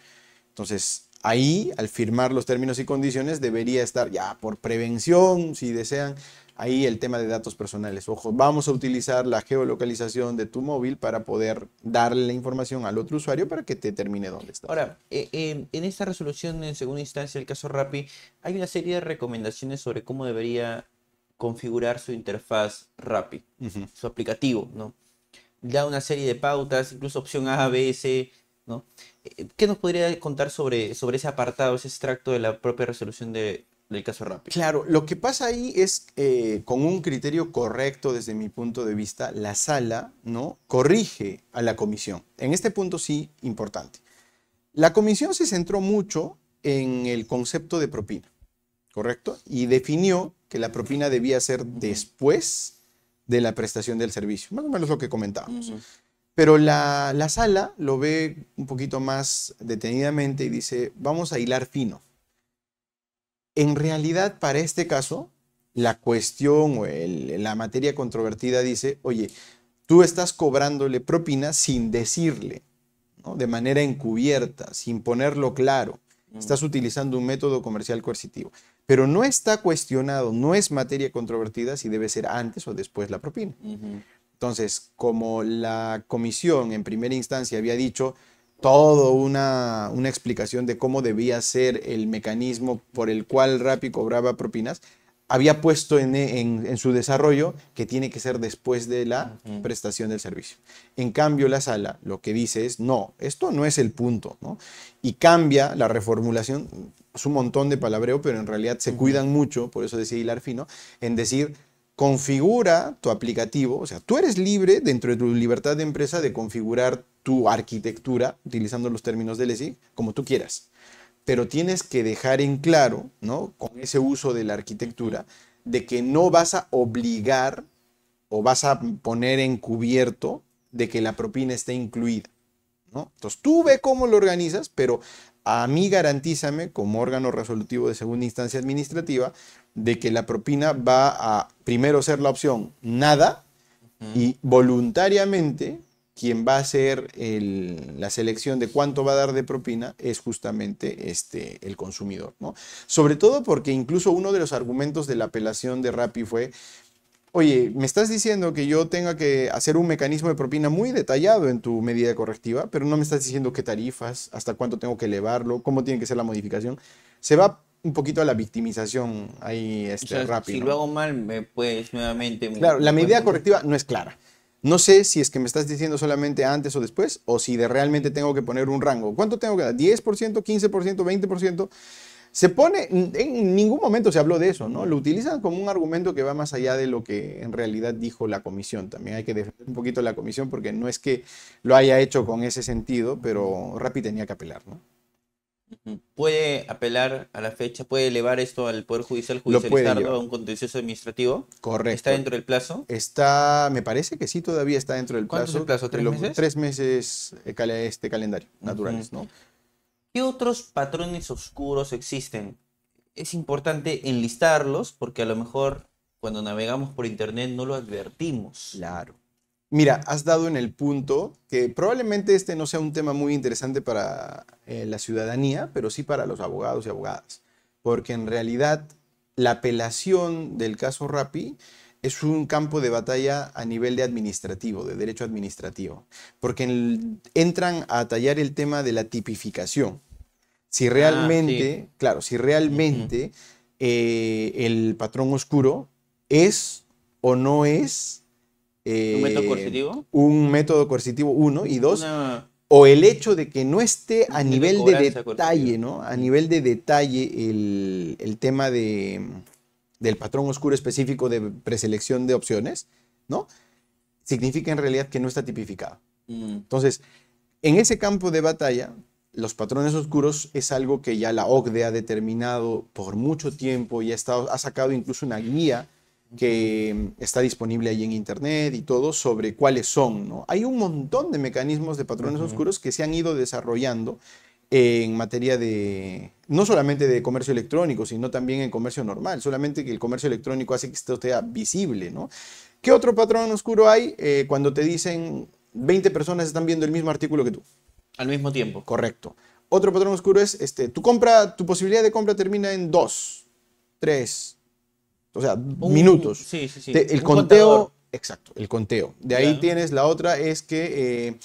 Entonces, ahí, al firmar los términos y condiciones, debería estar ya por prevención, si desean, ahí el tema de datos personales. Ojo, vamos a utilizar la geolocalización de tu móvil para poder darle la información al otro usuario para que te termine dónde está. Ahora, eh, eh, en esta resolución en segunda instancia, el caso Rappi, hay una serie de recomendaciones sobre cómo debería configurar su interfaz Rappi, su aplicativo, ¿no? Da una serie de pautas, incluso opción A, B, C, ¿no? Eh, ¿Qué nos podría contar sobre, sobre ese apartado, ese extracto de la propia resolución del caso Rappi? Claro, lo que pasa ahí es, eh, con un criterio correcto desde mi punto de vista, la sala, ¿no? Corrige a la comisión. En este punto sí, importante. La comisión se centró mucho en el concepto de propina, ¿correcto? Y definió que la propina debía ser después de la prestación del servicio, más o menos lo que comentábamos. Pero la, sala lo ve un poquito más detenidamente y dice, vamos a hilar fino. En realidad, para este caso, la cuestión o la materia controvertida dice, oye, tú estás cobrándole propina sin decirle, de manera encubierta, sin ponerlo claro. Mm. Estás utilizando un método comercial coercitivo pero no está cuestionado, no es materia controvertida si debe ser antes o después la propina. Entonces, como la comisión en primera instancia había dicho toda una, una, explicación de cómo debía ser el mecanismo por el cual Rappi cobraba propinas, había puesto en, su desarrollo que tiene que ser después de la prestación del servicio. En cambio, la sala lo que dice es, no, esto no es el punto, ¿no? Y cambia la reformulación, es un montón de palabreo, pero en realidad se cuidan mucho, por eso decía hilar fino, en decir configura tu aplicativo, o sea, tú eres libre dentro de tu libertad de empresa de configurar tu arquitectura, utilizando los términos de ESI, como tú quieras. Pero tienes que dejar en claro, ¿no? Con ese uso de la arquitectura, de que no vas a obligar o vas a poner encubierto de que la propina esté incluida. ¿no? Entonces tú ve cómo lo organizas, pero a mí garantízame, como órgano resolutivo de segunda instancia administrativa, de que la propina va a primero ser la opción nada y voluntariamente quien va a hacer la selección de cuánto va a dar de propina es justamente este, el consumidor. Sobre todo porque incluso uno de los argumentos de la apelación de Rappi fue oye, me estás diciendo que yo tenga que hacer un mecanismo de propina muy detallado en tu medida correctiva, pero no me estás diciendo qué tarifas, hasta cuánto tengo que elevarlo, cómo tiene que ser la modificación. Se va un poquito a la victimización ahí este, rápido. Si lo hago mal, pues nuevamente... Claro, la medida correctiva no es clara. No sé si es que me estás diciendo solamente antes o después, o si de realmente tengo que poner un rango. ¿Cuánto tengo que dar? ¿10%, 15%, 20%? se pone, en ningún momento se habló de eso, ¿no? Lo utilizan como un argumento que va más allá de lo que en realidad dijo la comisión. También hay que defender un poquito la comisión porque no es que lo haya hecho con ese sentido, pero Rappi tenía que apelar, ¿no? ¿Puede apelar a la fecha? ¿Puede elevar esto al Poder Judicial judicializarlo a un contencioso administrativo? Correcto. ¿Está dentro del plazo? Está, me parece que sí, todavía está dentro del plazo. ¿Cuánto es el plazo? ¿Tres meses? meses eh, este calendario, naturales, ¿no? ¿Qué otros patrones oscuros existen? Es importante enlistarlos porque a lo mejor cuando navegamos por internet no lo advertimos. Claro. Mira, has dado en el punto que probablemente este no sea un tema muy interesante para eh, la ciudadanía, pero sí para los abogados y abogadas, porque en realidad la apelación del caso Rappi es un campo de batalla a nivel de administrativo, de derecho administrativo, porque entran a tallar el tema de la tipificación. Si ah, realmente, claro, si realmente eh, el patrón oscuro es o no es un método eh, coercitivo, un método coercitivo uno y dos, o el hecho de que no esté a nivel de detalle, ¿no? A nivel de detalle el tema de del patrón oscuro específico de preselección de opciones, ¿no? Significa en realidad que no está tipificado. Mm. Entonces, en ese campo de batalla, los patrones oscuros es algo que ya la OCDE ha determinado por mucho tiempo y ha, estado, ha sacado incluso una guía que está disponible ahí en internet y todo sobre cuáles son. ¿no? Hay un montón de mecanismos de patrones oscuros que se han ido desarrollando en materia de, no solamente de comercio electrónico, sino también en comercio normal, solamente que el comercio electrónico hace que esto sea visible, ¿no? ¿Qué otro patrón oscuro hay eh, cuando te dicen 20 personas están viendo el mismo artículo que tú? Al mismo tiempo. Correcto. Otro patrón oscuro es, este, tu compra, tu posibilidad de compra termina en dos, tres, o sea, minutos. Sí, sí, sí. el conteo, exacto, el conteo. De ahí tienes la otra, es que... Eh,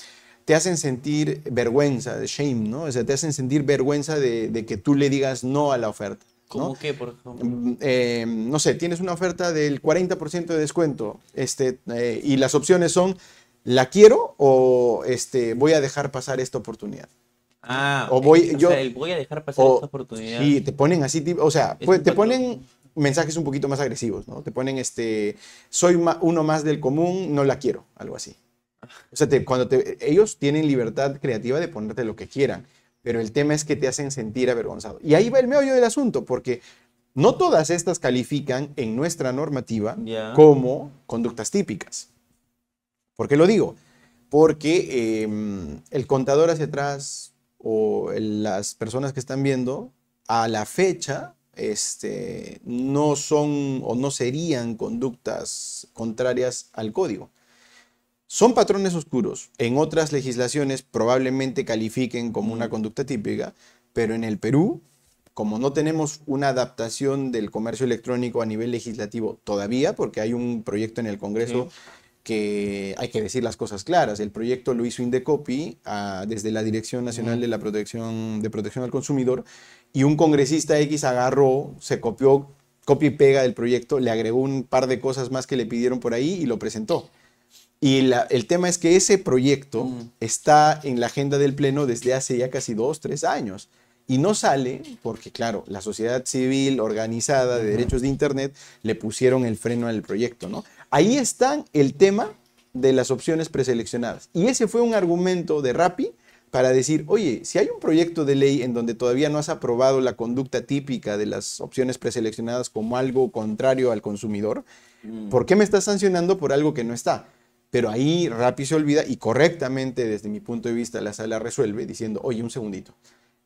te hacen sentir vergüenza, de shame, ¿no? O sea, te hacen sentir vergüenza de, que tú le digas no a la oferta. ¿Cómo qué, por ejemplo? Mm, eh, no sé, tienes una oferta del 40% de descuento este, eh, y las opciones son la quiero o este, voy a dejar pasar esta oportunidad. Ah, o voy, sea, voy a dejar pasar esta oportunidad. Sí, te ponen así, o sea, te ponen mensajes un poquito más agresivos, ¿no? Te ponen, este, soy uno más del común, no la quiero, algo así. O sea, cuando ellos tienen libertad creativa de ponerte lo que quieran, pero el tema es que te hacen sentir avergonzado. Y ahí va el meollo del asunto, porque no todas estas califican en nuestra normativa como conductas típicas. ¿Por qué lo digo? Porque em, el contador hacia atrás o las personas que están viendo, a la fecha, este, no son o no serían conductas contrarias al código son patrones oscuros. En otras legislaciones probablemente califiquen como una conducta típica, pero en el Perú, como no tenemos una adaptación del comercio electrónico a nivel legislativo todavía, porque hay un proyecto en el Congreso que hay que decir las cosas claras. El proyecto lo hizo Indecopi ah, desde la Dirección Nacional de Protección de Protección al Consumidor y un congresista X agarró, se copió copia y pega del proyecto, le agregó un par de cosas más que le pidieron por ahí y lo presentó. Y el tema es que ese proyecto mm. está en la agenda del Pleno desde hace ya casi dos, tres años. Y no sale porque, claro, la sociedad civil organizada de derechos de Internet le pusieron el freno al proyecto, ¿no? Ahí está el tema de las opciones preseleccionadas. Y ese fue un argumento de Rappi para decir, oye, si hay un proyecto de ley en donde todavía no has aprobado la conducta típica de las opciones preseleccionadas como algo contrario al consumidor, mm. ¿por qué me estás sancionando por algo que no está? Pero ahí Rappi se olvida y correctamente desde mi punto de vista la sala resuelve diciendo, oye, un segundito,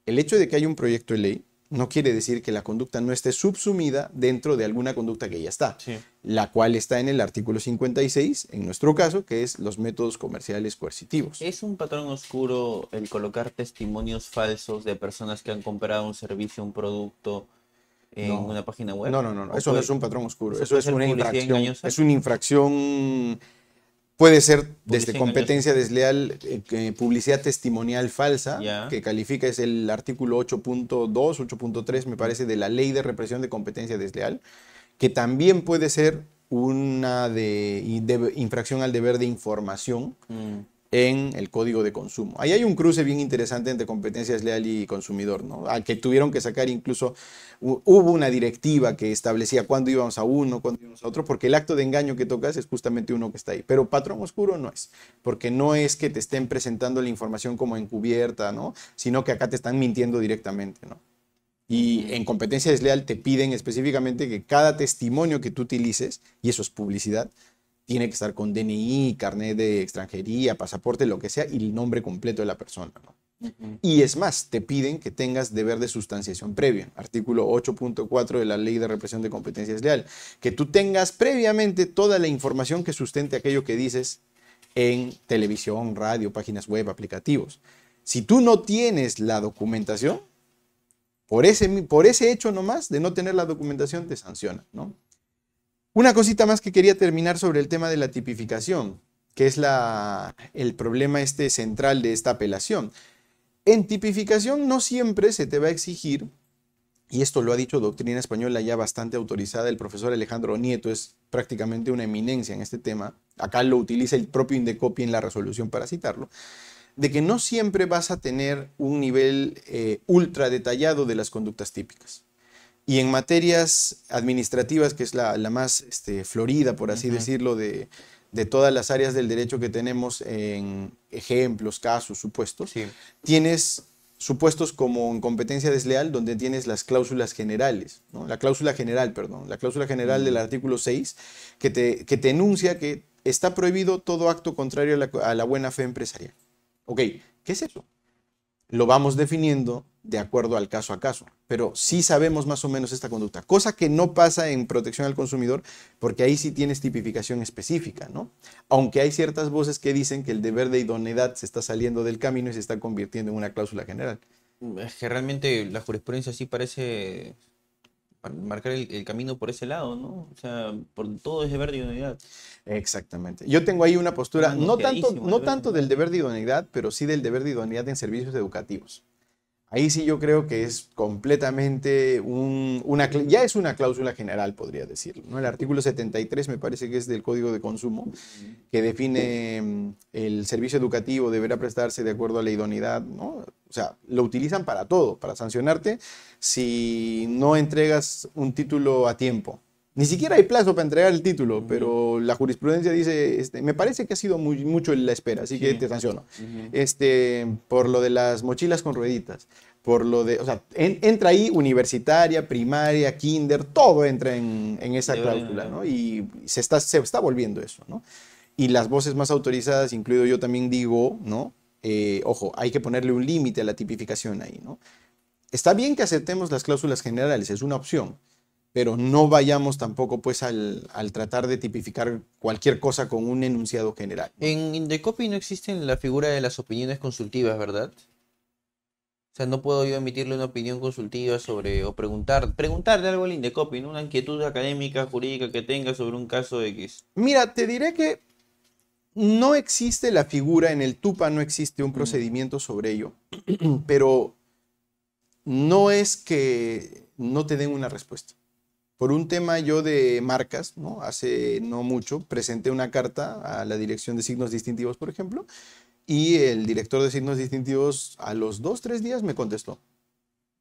el hecho de que haya un proyecto de ley no quiere decir que la conducta no esté subsumida dentro de alguna conducta que ya está, la cual está en el artículo 56, en nuestro caso, que es los métodos comerciales coercitivos. ¿Es un patrón oscuro el colocar testimonios falsos de personas que han comprado un servicio, un producto? en una página web. No, no, no, eso no es un patrón oscuro, eso, es una infracción. Es una infracción Puede ser desde competencia desleal, eh, publicidad testimonial falsa, que califica es el artículo 8.2, 8.3, me parece, de la ley de represión de competencia desleal, que también puede ser una de, de infracción al deber de información. Mm en el código de consumo. Ahí hay un cruce bien interesante entre competencias leal y consumidor, ¿no? Al que tuvieron que sacar incluso, hubo una directiva que establecía cuándo íbamos a uno, cuándo íbamos a otro, porque el acto de engaño que tocas es justamente uno que está ahí. Pero patrón oscuro no es, porque no es que te estén presentando la información como encubierta, ¿no? Sino que acá te están mintiendo directamente, ¿no? Y en competencia desleal te piden específicamente que cada testimonio que tú utilices, y eso es publicidad, tiene que estar con DNI, carnet de extranjería, pasaporte, lo que sea, y el nombre completo de la persona. Y es más, te piden que tengas deber de sustanciación previa, artículo 8.4 de la Ley de Represión de Competencias Leal, que tú tengas previamente toda la información que sustente aquello que dices en televisión, radio, páginas web, aplicativos. Si tú no tienes la documentación, por ese, por ese hecho nomás de no tener la documentación te sanciona, ¿no? Una cosita más que quería terminar sobre el tema de la tipificación, que es el problema este central de esta apelación. En tipificación no siempre se te va a exigir, y esto lo ha dicho doctrina española ya bastante autorizada, el profesor Alejandro Nieto es prácticamente una eminencia en este tema, acá lo utiliza el propio Indecopi en la resolución para citarlo, de que no siempre vas a tener un nivel eh, ultra detallado de las conductas típicas. Y en materias administrativas, que es la, más este, florida, por así decirlo, de, todas las áreas del derecho que tenemos en ejemplos, casos, supuestos, tienes supuestos como en competencia desleal, donde tienes las cláusulas generales, la cláusula general, perdón, la cláusula general del mm. artículo 6, que te, que te enuncia que está prohibido todo acto contrario a la, a la buena fe empresarial. Ok, ¿qué es eso? lo vamos definiendo de acuerdo al caso a caso, pero sí sabemos más o menos esta conducta, cosa que no pasa en protección al consumidor, porque ahí sí tienes tipificación específica, ¿no? Aunque hay ciertas voces que dicen que el deber de idoneidad se está saliendo del camino y se está convirtiendo en una cláusula general. Es que realmente la jurisprudencia sí parece marcar el, camino por ese lado, ¿no? O sea, por todo ese deber de idoneidad. Exactamente. Yo tengo ahí una postura, no tanto, no tanto del deber de idoneidad, pero sí del deber de idoneidad en servicios educativos. Ahí sí yo creo que es completamente un, una, ya es una cláusula general, podría decirlo. ¿no? El artículo 73 me parece que es del Código de Consumo, que define mm, el servicio educativo deberá prestarse de acuerdo a la idoneidad, ¿no? O sea, lo utilizan para todo, para sancionarte si no entregas un título a tiempo, ni siquiera hay plazo para entregar el título, pero la jurisprudencia dice, este, me parece que ha sido muy, mucho la espera, así que te sanciono. este, por lo de las mochilas con rueditas, por lo de, entra ahí universitaria, primaria, kinder, todo entra en, esa cláusula, ¿no? Y se está, volviendo eso, ¿no? Y las voces más autorizadas, incluido yo también digo, ¿no? Eh, ojo, hay que ponerle un límite a la tipificación ahí, ¿no? Está bien que aceptemos las cláusulas generales, es una opción, pero no vayamos tampoco pues al, tratar de tipificar cualquier cosa con un enunciado general. En Indecopy no existe la figura de las opiniones consultivas, ¿verdad? O sea, no puedo yo emitirle una opinión consultiva sobre, o preguntar, preguntarle algo al Indecopy, una inquietud académica, jurídica que tenga sobre un caso X. Mira, te diré que no existe la figura, en el TUPA no existe un mm. procedimiento sobre ello, pero no es que no te den una respuesta. Por un tema yo de marcas, ¿no? hace no mucho presenté una carta a la Dirección de Signos Distintivos, por ejemplo, y el director de Signos Distintivos a los dos, tres días me contestó.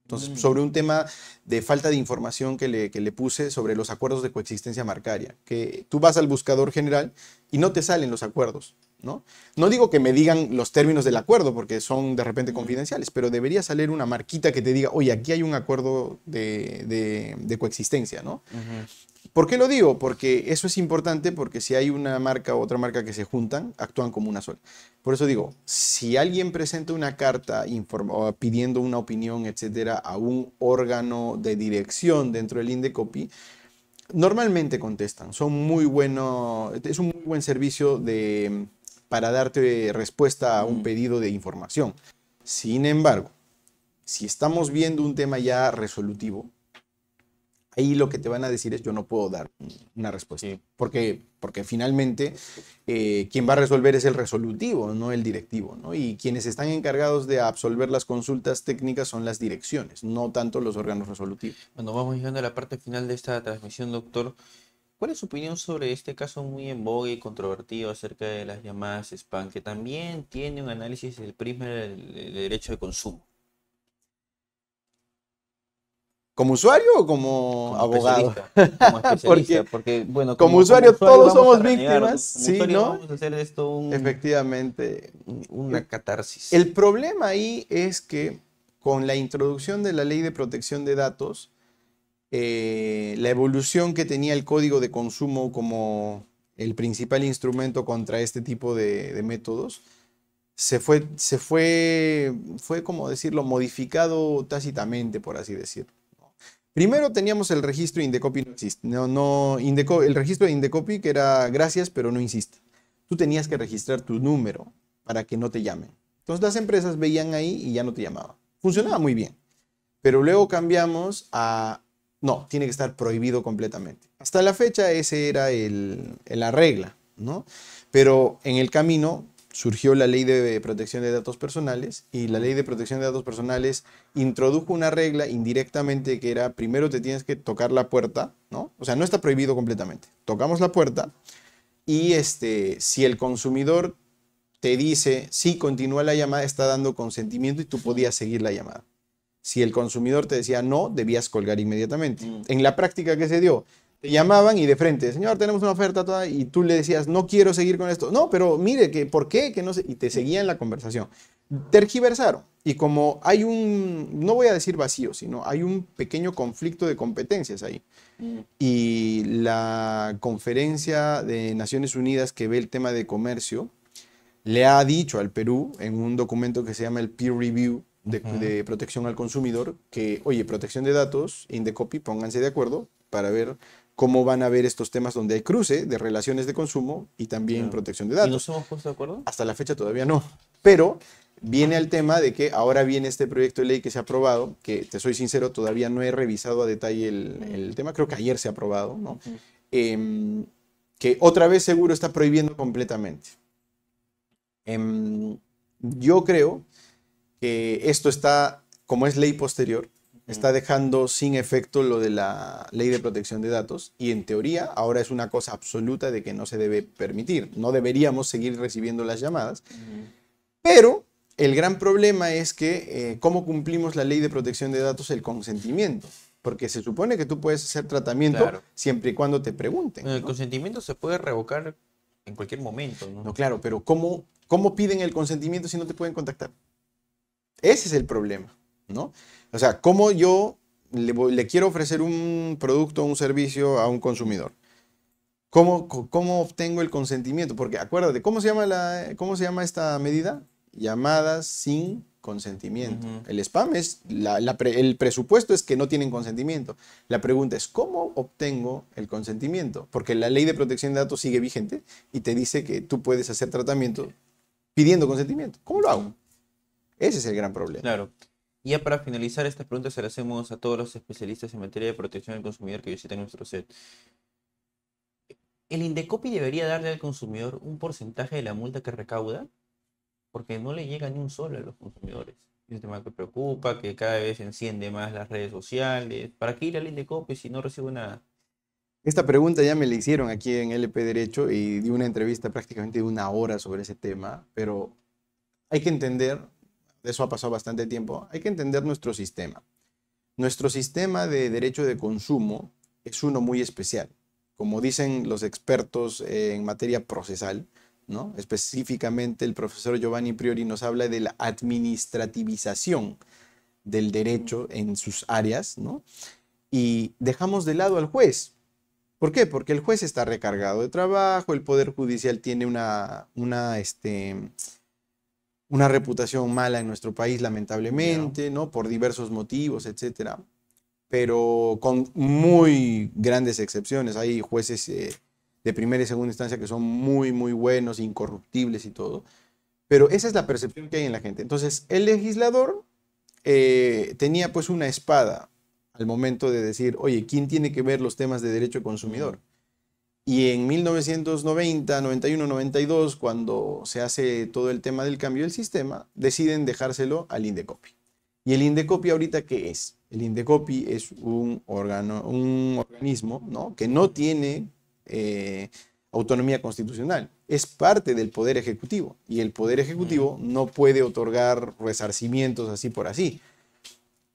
Entonces, mm. sobre un tema de falta de información que le puse sobre los acuerdos de coexistencia marcaria, que tú vas al buscador general y no te salen los acuerdos. ¿no? No digo que me digan los términos del acuerdo porque son de repente confidenciales, pero debería salir una marquita que te diga, oye, aquí hay un acuerdo de, coexistencia, ¿no? ¿Por qué lo digo? Porque eso es importante porque si hay una marca u otra marca que se juntan, actúan como una sola. Por eso digo, si alguien presenta una carta pidiendo una opinión, etcétera, a un órgano de dirección dentro del Indecopi, normalmente contestan. Son muy bueno, es un muy buen servicio de para darte respuesta a un pedido de información. Sin embargo, si estamos viendo un tema ya resolutivo, ahí lo que te van a decir es yo no puedo dar una respuesta. Porque, porque finalmente eh, quien va a resolver es el resolutivo, no el directivo. Y quienes están encargados de absolver las consultas técnicas son las direcciones, no tanto los órganos resolutivos. Bueno, vamos llegando a la parte final de esta transmisión, doctor. ¿Cuál es su opinión sobre este caso muy en y controvertido acerca de las llamadas spam, que también tiene un análisis del prisma del derecho de consumo? ¿Como usuario o como, abogado? como especialista, porque, bueno, como, usuario, todos somos víctimas, ¿sí, no? Vamos a hacer esto Efectivamente. Una catarsis. El problema ahí es que con la introducción de la ley de protección de datos, eh, la evolución que tenía el código de consumo como el principal instrumento contra este tipo de, métodos, se fue, se fue, fue como decirlo, modificado tácitamente, por así decirlo. Primero teníamos el registro no No, el registro de Indecopy que era gracias, pero no insista. Tú tenías que registrar tu número para que no te llamen. Entonces las empresas veían ahí y ya no te llamaban. Funcionaba muy bien. Pero luego cambiamos a no, tiene que estar prohibido completamente. Hasta la fecha ese era el, la regla, ¿no? Pero en el camino surgió la ley de protección de datos personales y la ley de protección de datos personales introdujo una regla indirectamente que era primero te tienes que tocar la puerta, ¿no? O sea, no está prohibido completamente. Tocamos la puerta y este, si el consumidor te dice, sí, continúa la llamada, está dando consentimiento y tú podías seguir la llamada. Si el consumidor te decía no, debías colgar inmediatamente. Mm. En la práctica que se dio, te llamaban y de frente, señor, tenemos una oferta toda, y tú le decías, no quiero seguir con esto. No, pero mire, que, ¿por qué? Que no sé, y te seguían la conversación. Tergiversaron. Y como hay un, no voy a decir vacío, sino hay un pequeño conflicto de competencias ahí. Mm. Y la conferencia de Naciones Unidas que ve el tema de comercio le ha dicho al Perú en un documento que se llama el Peer Review de, protección al consumidor que, oye, protección de datos, copy, pónganse de acuerdo para ver cómo van a ver estos temas donde hay cruce de relaciones de consumo y también protección de datos. no somos de acuerdo? Hasta la fecha todavía no. Pero viene el tema de que ahora viene este proyecto de ley que se ha aprobado, que te soy sincero, todavía no he revisado a detalle el, mm. tema, creo que ayer se ha aprobado, ¿no? Mm. Em, que otra vez seguro está prohibiendo completamente. Em, yo creo que esto está, como es ley posterior, está dejando sin efecto lo de la ley de protección de datos y en teoría ahora es una cosa absoluta de que no se debe permitir. No deberíamos seguir recibiendo las llamadas. Pero el gran problema es que eh, cómo cumplimos la ley de protección de datos, el consentimiento. Porque se supone que tú puedes hacer tratamiento siempre y cuando te pregunten. El consentimiento se puede revocar en cualquier momento. No, claro, pero ¿cómo, ¿cómo piden el consentimiento si no te pueden contactar? Ese es el problema, ¿no? O sea, ¿cómo yo le, quiero ofrecer un producto o un servicio a un consumidor? ¿Cómo, ¿Cómo, obtengo el consentimiento? Porque acuérdate, ¿cómo se llama, la, cómo se llama esta medida? Llamada sin consentimiento. El spam es, el presupuesto es que no tienen consentimiento. La pregunta es, ¿cómo obtengo el consentimiento? Porque la ley de protección de datos sigue vigente y te dice que tú puedes hacer tratamiento pidiendo consentimiento. ¿Cómo lo hago? Ese es el gran problema. Claro. Y ya para finalizar, estas preguntas, se hacemos a todos los especialistas en materia de protección del consumidor que visitan nuestro set. ¿El Indecopi debería darle al consumidor un porcentaje de la multa que recauda? Porque no le llega ni un solo a los consumidores. Es un tema que preocupa, que cada vez enciende más las redes sociales. ¿Para qué ir al Indecopi si no recibo nada? Esta pregunta ya me la hicieron aquí en LP Derecho y di una entrevista prácticamente de una hora sobre ese tema, pero hay que entender de eso ha pasado bastante tiempo, hay que entender nuestro sistema. Nuestro sistema de derecho de consumo es uno muy especial. Como dicen los expertos eh, en materia procesal, ¿no? específicamente el profesor Giovanni Priori nos habla de la administrativización del derecho en sus áreas, ¿no? y dejamos de lado al juez. ¿Por qué? Porque el juez está recargado de trabajo, el Poder Judicial tiene una, una este, una reputación mala en nuestro país, lamentablemente, ¿no? Por diversos motivos, etcétera. Pero con muy grandes excepciones. Hay jueces eh, de primera y segunda instancia que son muy, muy buenos, incorruptibles y todo. Pero esa es la percepción que hay en la gente. Entonces, el legislador eh, tenía pues una espada al momento de decir, oye, ¿quién tiene que ver los temas de derecho consumidor? Y en 1990, 91, 92, cuando se hace todo el tema del cambio del sistema, deciden dejárselo al Indecopi. ¿Y el Indecopi ahorita qué es? El Indecopi es un, órgano, un organismo que no tiene eh, autonomía constitucional. Es parte del Poder Ejecutivo. Y el Poder Ejecutivo mm. no puede otorgar resarcimientos así por así.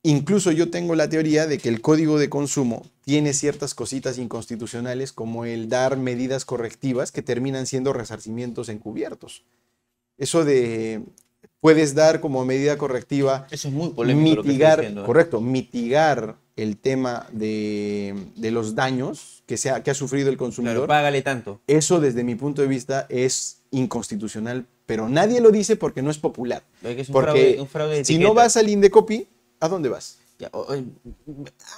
Incluso yo tengo la teoría de que el código de consumo tiene ciertas cositas inconstitucionales como el dar medidas correctivas que terminan siendo resarcimientos encubiertos. Eso de puedes dar como medida correctiva Eso es muy polémico mitigar, ¿eh? correcto, mitigar el tema de, los daños que, sea ha, que ha sufrido el consumidor. Claro, págale tanto. Eso desde mi punto de vista es inconstitucional, pero nadie lo dice porque no es popular. Porque, si no vas al indecopi. ¿A dónde vas? Eh,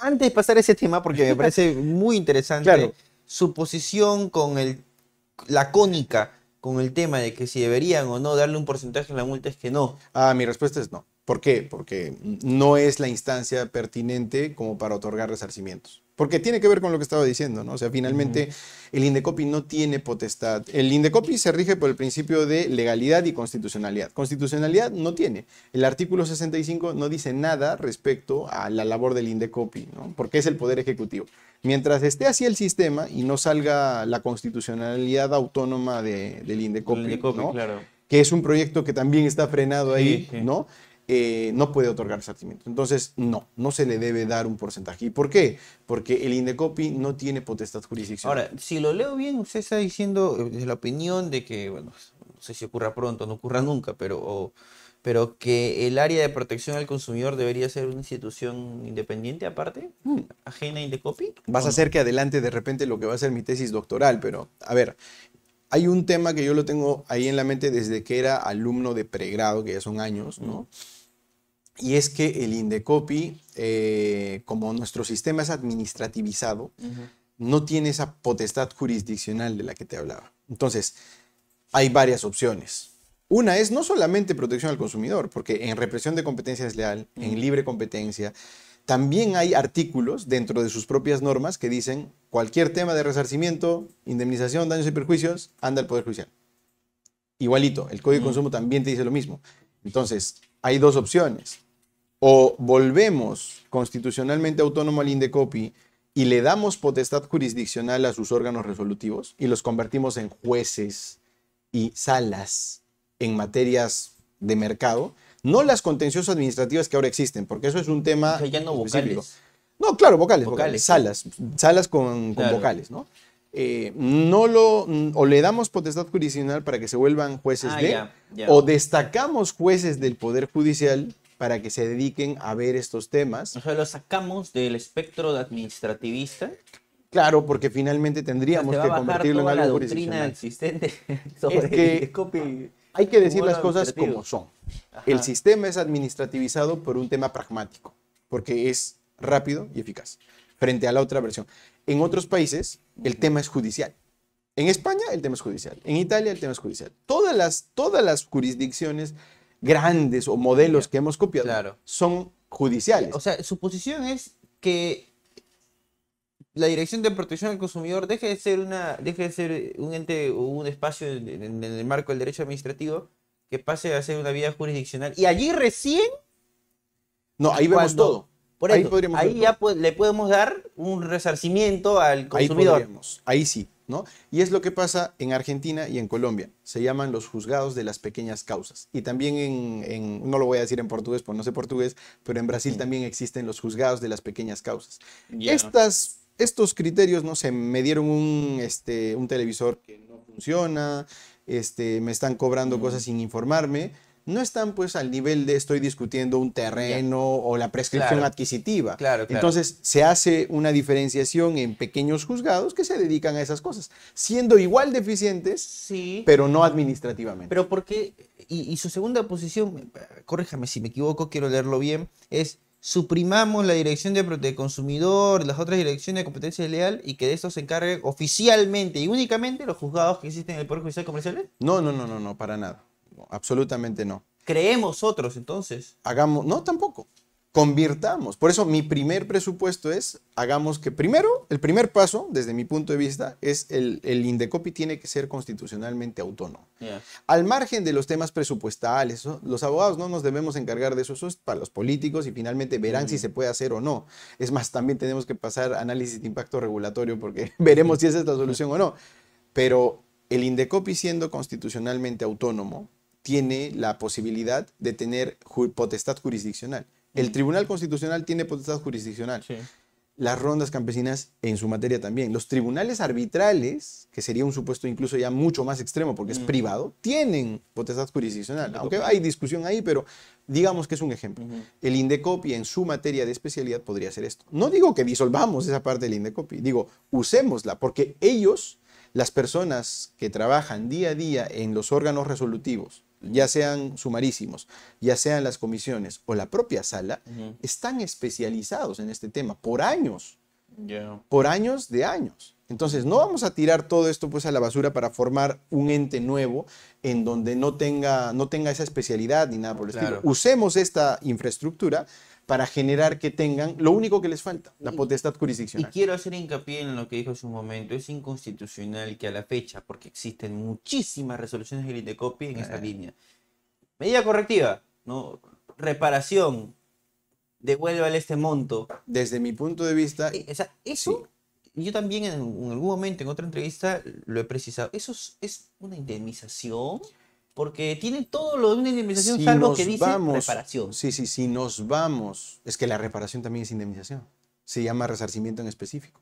antes de pasar a ese tema, porque me parece muy interesante su posición con el, la cónica, con el tema de que si deberían o no darle un porcentaje en la multa es que no. Ah, mi respuesta es no. ¿Por qué? Porque no es la instancia pertinente como para otorgar resarcimientos. Porque tiene que ver con lo que estaba diciendo, ¿no? O sea, finalmente el INDECOPI no tiene potestad. El INDECOPI se rige por el principio de legalidad y constitucionalidad. Constitucionalidad no tiene. El artículo 65 no dice nada respecto a la labor del INDECOPI, ¿no? Porque es el poder ejecutivo. Mientras esté así el sistema y no salga la constitucionalidad autónoma del INDECOPI, ¿no? que es un proyecto que también está frenado ahí, ¿no? Eh, no puede otorgar resarcimiento. Entonces, no, no se le debe dar un porcentaje. ¿Y por qué? Porque el INDECOPI no tiene potestad jurisdiccional. Ahora, si lo leo bien, usted está diciendo eh, desde la opinión de que, bueno, no sé si ocurra pronto, no ocurra nunca, pero... pero que el área de protección al consumidor debería ser una institución independiente aparte, mm. ajena a Indecopi. Vas a hacer que adelante de repente lo que va a ser mi tesis doctoral, pero a ver, hay un tema que yo lo tengo ahí en la mente desde que era alumno de pregrado, que ya son años, ¿no? Mm. Y es que el Indecopi, eh, como nuestro sistema es administrativizado, no tiene esa potestad jurisdiccional de la que te hablaba. Entonces, hay varias opciones. Una es no solamente protección al consumidor, porque en represión de competencia desleal, en libre competencia, también hay artículos dentro de sus propias normas que dicen cualquier tema de resarcimiento, indemnización, daños y perjuicios, anda al Poder Judicial. Igualito, el Código de Consumo también te dice lo mismo. Entonces, hay dos opciones o volvemos constitucionalmente autónomo al Indecopi y le damos potestad jurisdiccional a sus órganos resolutivos y los convertimos en jueces y salas en materias de mercado, no las contenciosas administrativas que ahora existen, porque eso es un tema no Vocales. claro, vocales, vocales, salas, salas con, vocales, ¿no? Eh, no lo, o le damos potestad jurisdiccional para que se vuelvan jueces ah, de, o destacamos jueces del Poder Judicial para que se dediquen a ver estos temas. O sea, lo sacamos del espectro de administrativista. Claro, porque finalmente tendríamos que convertirlo en algo la doctrina existente es que hay que decir las cosas como son. El sistema es administrativizado por un tema pragmático, porque es rápido y eficaz, frente a la otra versión. En otros países, el tema es judicial. En España, el tema es judicial. En Italia, el tema es judicial. Todas las, todas las jurisdicciones grandes o modelos que hemos copiado son judiciales. O sea, su posición es que la Dirección de Protección al Consumidor deje de ser, una, deje de ser un ente o un espacio en, el marco del derecho administrativo que pase a ser una vía jurisdiccional. Y allí recién... No, ahí vemos todo. Por ahí, ya le podemos dar un resarcimiento al consumidor. ahí sí. Y es lo que pasa en Argentina y en Colombia. Se llaman los juzgados de las pequeñas causas. Y también en, no lo voy a decir en portugués, porque no sé portugués, pero en Brasil mm. también existen los juzgados de las pequeñas causas. Estas, estos criterios, no se me dieron este, un, televisor que no funciona, este, me están cobrando mm. cosas sin informarme no están pues al nivel de estoy discutiendo un terreno o la prescripción adquisitiva. Claro, Entonces se hace una diferenciación en pequeños juzgados que se dedican a esas cosas, siendo igual deficientes, pero no administrativamente. Pero porque, y, su segunda posición, corríjame si me equivoco, quiero leerlo bien, es suprimamos la dirección de, de consumidor, las otras direcciones de competencia leal y que de esto se encarguen oficialmente y únicamente los juzgados que existen en el Poder Judicial Comercial? No, no, no, no, no, para nada absolutamente no. ¿Creemos otros entonces? Hagamos, no, tampoco. Convirtamos. Por eso mi primer presupuesto es, hagamos que primero, el primer paso, desde mi punto de vista, es el, el Indecopi tiene que ser constitucionalmente autónomo. Al margen de los temas presupuestales, los abogados no nos debemos encargar de eso, eso es para los políticos y finalmente verán mm. si se puede hacer o no. Es más, también tenemos que pasar análisis de impacto regulatorio porque veremos si esa es la solución o no. Pero el Indecopi siendo constitucionalmente autónomo, tiene la posibilidad de tener potestad jurisdiccional. El Tribunal Constitucional tiene potestad jurisdiccional. Las rondas campesinas en su materia también. Los tribunales arbitrales, que sería un supuesto incluso ya mucho más extremo porque es privado, tienen potestad jurisdiccional. Aunque hay discusión ahí, pero digamos que es un ejemplo. El INDECOPI en su materia de especialidad podría ser esto. No digo que disolvamos esa parte del INDECOPI, digo, usémosla porque ellos, las personas que trabajan día a día en los órganos resolutivos, ya sean sumarísimos, ya sean las comisiones o la propia sala, están especializados en este tema por años, por años de años. Entonces, no vamos a tirar todo esto pues a la basura para formar un ente nuevo en donde no tenga, no tenga esa especialidad ni nada por el estilo. Usemos esta infraestructura para generar que tengan lo único que les falta, la potestad jurisdiccional. Y quiero hacer hincapié en lo que dijo hace un momento, es inconstitucional que a la fecha, porque existen muchísimas resoluciones de INDECOPI en esta eh. línea. Medida correctiva, ¿no? reparación, ¿Devuelva este monto. Desde mi punto de vista... E, eso, yo también en, algún momento, en otra entrevista, lo he precisado, eso es, es una indemnización. Porque tiene todo lo de una indemnización, salvo que dice reparación. Sí, sí, si nos vamos. Es que la reparación también es indemnización. Se llama resarcimiento en específico.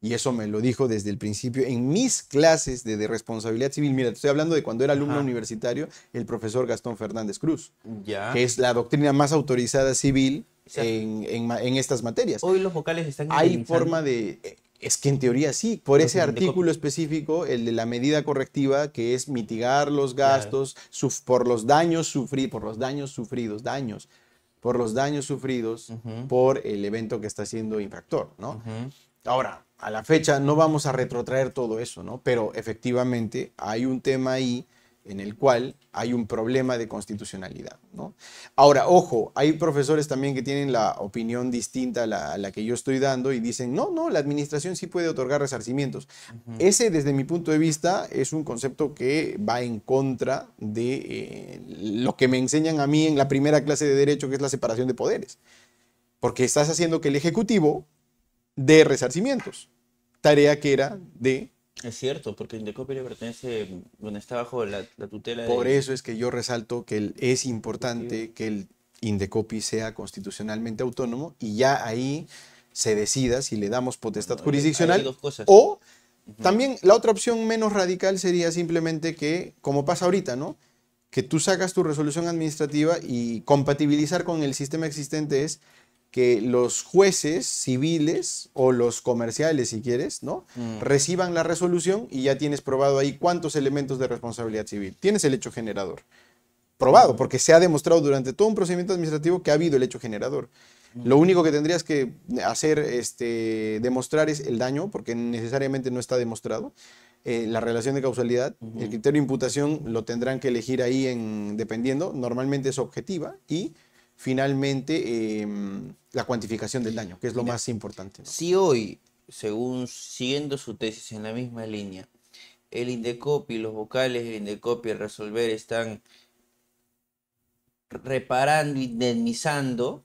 Y eso me lo dijo desde el principio en mis clases de, responsabilidad civil. Mira, te estoy hablando de cuando era alumno universitario, el profesor Gastón Fernández Cruz, ya. que es la doctrina más autorizada civil en, en, estas materias. Hoy los vocales están... Hay forma de... Eh, es que en teoría sí, por ese artículo específico, el de la medida correctiva, que es mitigar los gastos por los daños sufridos, por los daños sufridos, daños, por los daños sufridos por el evento que está siendo infractor, ¿no? Ahora, a la fecha no vamos a retrotraer todo eso, ¿no? Pero efectivamente hay un tema ahí en el cual hay un problema de constitucionalidad. ¿no? Ahora, ojo, hay profesores también que tienen la opinión distinta a la, que yo estoy dando y dicen, no, no, la administración sí puede otorgar resarcimientos. Ese, desde mi punto de vista, es un concepto que va en contra de eh, lo que me enseñan a mí en la primera clase de derecho, que es la separación de poderes. Porque estás haciendo que el Ejecutivo dé resarcimientos, tarea que era de es cierto, porque Indecopi le pertenece, donde está bajo la, tutela. Por eso es que yo resalto que es importante que el Indecopi sea constitucionalmente autónomo y ya ahí se decida si le damos potestad jurisdiccional o también la otra opción menos radical sería simplemente que, como pasa ahorita, ¿no? Que tú sacas tu resolución administrativa y compatibilizar con el sistema existente es que los jueces civiles o los comerciales, si quieres, ¿no? Mm. Reciban la resolución y ya tienes probado ahí cuántos elementos de responsabilidad civil. Tienes el hecho generador. Probado, mm. porque se ha demostrado durante todo un procedimiento administrativo que ha habido el hecho generador. Mm. Lo único que tendrías que hacer, este, demostrar es el daño, porque necesariamente no está demostrado. Eh, la relación de causalidad, el criterio de imputación lo tendrán que elegir ahí en, dependiendo, normalmente es objetiva y finalmente em, la cuantificación del daño, que es lo más importante. Si hoy, según siguiendo su tesis en la misma línea, el Indecopi, los vocales del Indecopi resolver están reparando, indemnizando,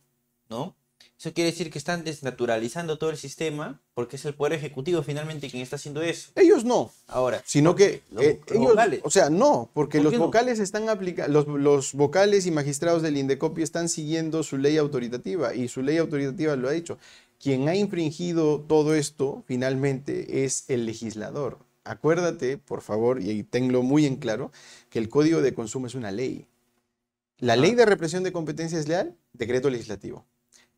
¿no? Eso quiere decir que están desnaturalizando todo el sistema porque es el Poder Ejecutivo finalmente quien está haciendo eso. Ellos no. Ahora. Sino que eh, O sea, no, porque los vocales están aplicando, los, vocales y magistrados del Indecopi están siguiendo su ley autoritativa y su ley autoritativa lo ha dicho. Quien ha infringido todo esto finalmente es el legislador. Acuérdate, por favor, y tenlo muy en claro, que el Código de Consumo es una ley. La ah. ley de represión de Competencias es leal, decreto legislativo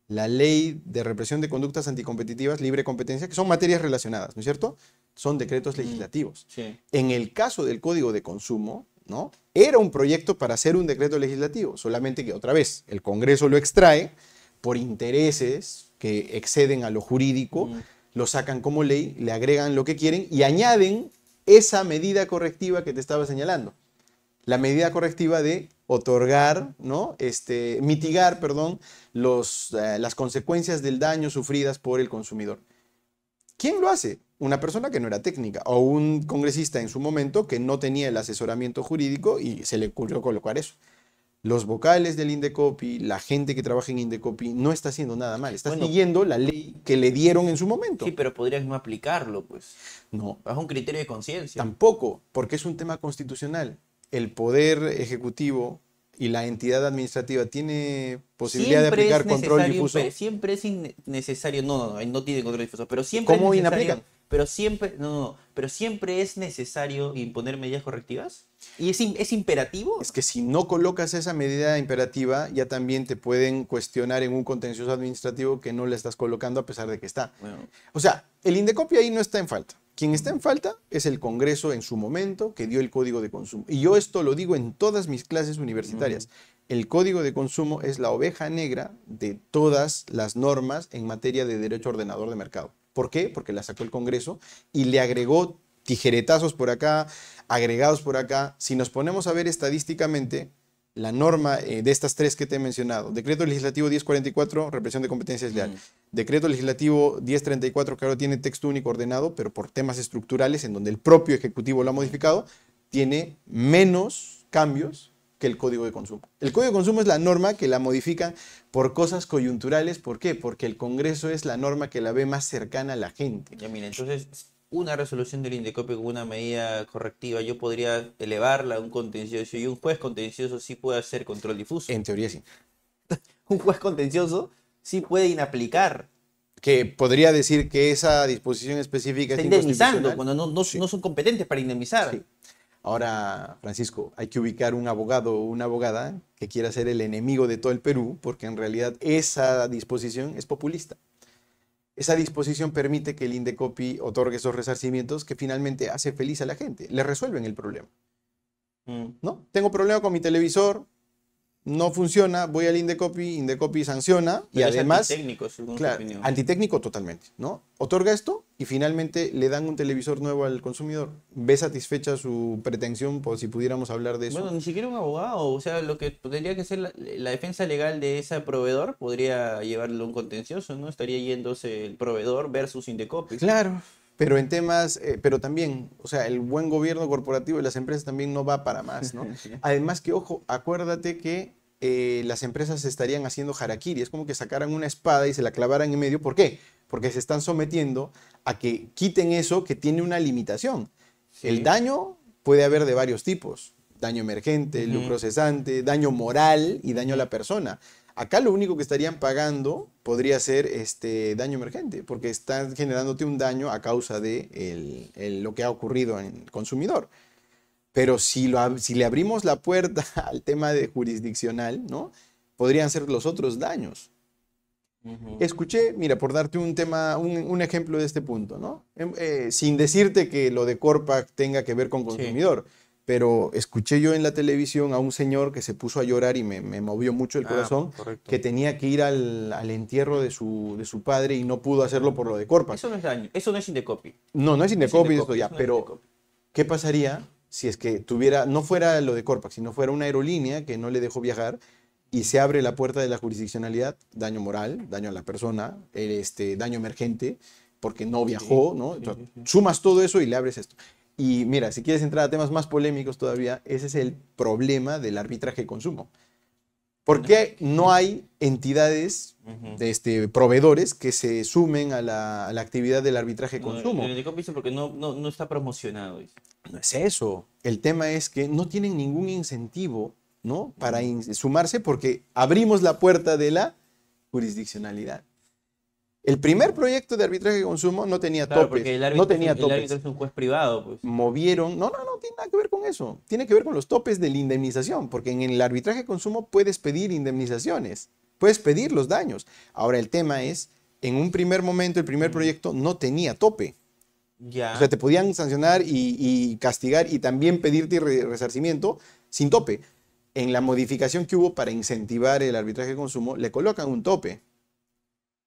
la ley de represión de conductas anticompetitivas, libre competencia, que son materias relacionadas, ¿no es cierto? Son decretos mm, legislativos. En el caso del Código de Consumo, ¿no? Era un proyecto para hacer un decreto legislativo, solamente que otra vez el Congreso lo extrae por intereses que exceden a lo jurídico, mm. lo sacan como ley, le agregan lo que quieren y añaden esa medida correctiva que te estaba señalando. La medida correctiva de otorgar, ¿no? Este, mitigar, perdón, los, eh, las consecuencias del daño sufridas por el consumidor. ¿Quién lo hace? Una persona que no era técnica o un congresista en su momento que no tenía el asesoramiento jurídico y se le ocurrió colocar eso. Los vocales del Indecopi, la gente que trabaja en Indecopi, no está haciendo nada mal. Está siguiendo la ley que le dieron en su momento. Sí, pero podrías no aplicarlo, pues. No. es un criterio de conciencia. Tampoco, porque es un tema constitucional el poder ejecutivo y la entidad administrativa tiene posibilidad de aplicar control difuso. Siempre es necesario, no, no, no, no tiene control difuso, pero siempre ¿Cómo es aplica? Pero siempre, no, pero siempre es necesario imponer medidas correctivas. ¿Y es, imperativo? Es que si no colocas esa medida imperativa, ya también te pueden cuestionar en un contencioso administrativo que no la estás colocando a pesar de que está. O sea, el Indecopio ahí no está en falta. Quien está en falta es el Congreso en su momento que dio el código de consumo. Y yo esto lo digo en todas mis clases universitarias. El código de consumo es la oveja negra de todas las normas en materia de derecho ordenador de mercado. ¿Por qué? Porque la sacó el Congreso y le agregó tijeretazos por acá, agregados por acá. Si nos ponemos a ver estadísticamente, la norma eh, de estas tres que te he mencionado, decreto legislativo 1044, represión de competencias leal, decreto legislativo 1034, que ahora tiene texto único ordenado, pero por temas estructurales en donde el propio Ejecutivo lo ha modificado, tiene menos cambios que el Código de Consumo. El Código de Consumo es la norma que la modifica por cosas coyunturales. ¿Por qué? Porque el Congreso es la norma que la ve más cercana a la gente. Ya, mira, entonces una resolución del Indecopio como una medida correctiva, yo podría elevarla a un contencioso y un juez contencioso sí puede hacer control difuso. En teoría sí. un juez contencioso sí puede inaplicar. Que podría decir que esa disposición específica es indemnizando cuando no, no, son competentes para indemnizar. Ahora, Francisco, hay que ubicar un abogado o una abogada que quiera ser el enemigo de todo el Perú, porque en realidad esa disposición es populista. Esa disposición permite que el Indecopi otorgue esos resarcimientos que finalmente hace feliz a la gente, le resuelven el problema. Mm. ¿No? Tengo problema con mi televisor, no funciona, voy al Indecopy, Indecopy sanciona y además... Antitécnico, según opinión. Antitécnico totalmente, ¿no? Otorga esto y finalmente le dan un televisor nuevo al consumidor. ¿Ve satisfecha su pretensión por si pudiéramos hablar de eso? Bueno, ni siquiera un abogado, o sea, lo que tendría que ser la, la defensa legal de ese proveedor podría llevarlo a un contencioso, ¿no? Estaría yéndose el proveedor versus Indecopy. Claro. Pero en temas, eh, pero también, o sea, el buen gobierno corporativo y las empresas también no va para más, ¿no? Además que, ojo, acuérdate que eh, las empresas estarían haciendo harakiri, es como que sacaran una espada y se la clavaran en medio, ¿por qué? Porque se están sometiendo a que quiten eso que tiene una limitación. El daño puede haber de varios tipos, daño emergente, lucro cesante, daño moral y daño a la persona. Acá lo único que estarían pagando podría ser este daño emergente, porque están generándote un daño a causa de lo que ha ocurrido en el consumidor. Pero si, si le abrimos la puerta al tema de jurisdiccional, ¿no? Podrían ser los otros daños. Escuché, mira, por darte un tema, un, ejemplo de este punto, ¿no? Em, eh, sin decirte que lo de Corpac tenga que ver con consumidor pero escuché yo en la televisión a un señor que se puso a llorar y me, movió mucho el ah, corazón, que tenía que ir al, entierro de su, de su, padre y no pudo hacerlo por lo de Corpas. Eso no es daño, eso no es Indecopi. No, no es Indecopi, esto ya, pero ¿qué pasaría si es que tuviera, no fuera lo de Corpax, sino fuera una aerolínea que no le dejó viajar y se abre la puerta de la jurisdiccionalidad, daño moral, daño a la persona, eh, este, daño emergente, porque no viajó, ¿no? sumas todo eso y le abres esto. Y mira, si quieres entrar a temas más polémicos todavía, ese es el problema del arbitraje de consumo. ¿Por qué no hay entidades, este, proveedores que se sumen a la, actividad del arbitraje de consumo? porque no, no, está promocionado. No es eso. El tema es que no tienen ningún incentivo ¿no? para sumarse porque abrimos la puerta de la jurisdiccionalidad. El primer proyecto de arbitraje de consumo no tenía tope. topes. El no tenía el es un juez privado. Pues. Movieron. No, no, no tiene nada que ver con eso. Tiene que ver con los topes de la indemnización, porque en el arbitraje de consumo puedes pedir indemnizaciones, puedes pedir los daños. Ahora, el tema es, en un primer momento, el primer mm. proyecto no tenía tope. Ya. O sea, te podían sancionar y, y castigar y también pedirte resarcimiento sin tope. En la modificación que hubo para incentivar el arbitraje de consumo, le colocan un tope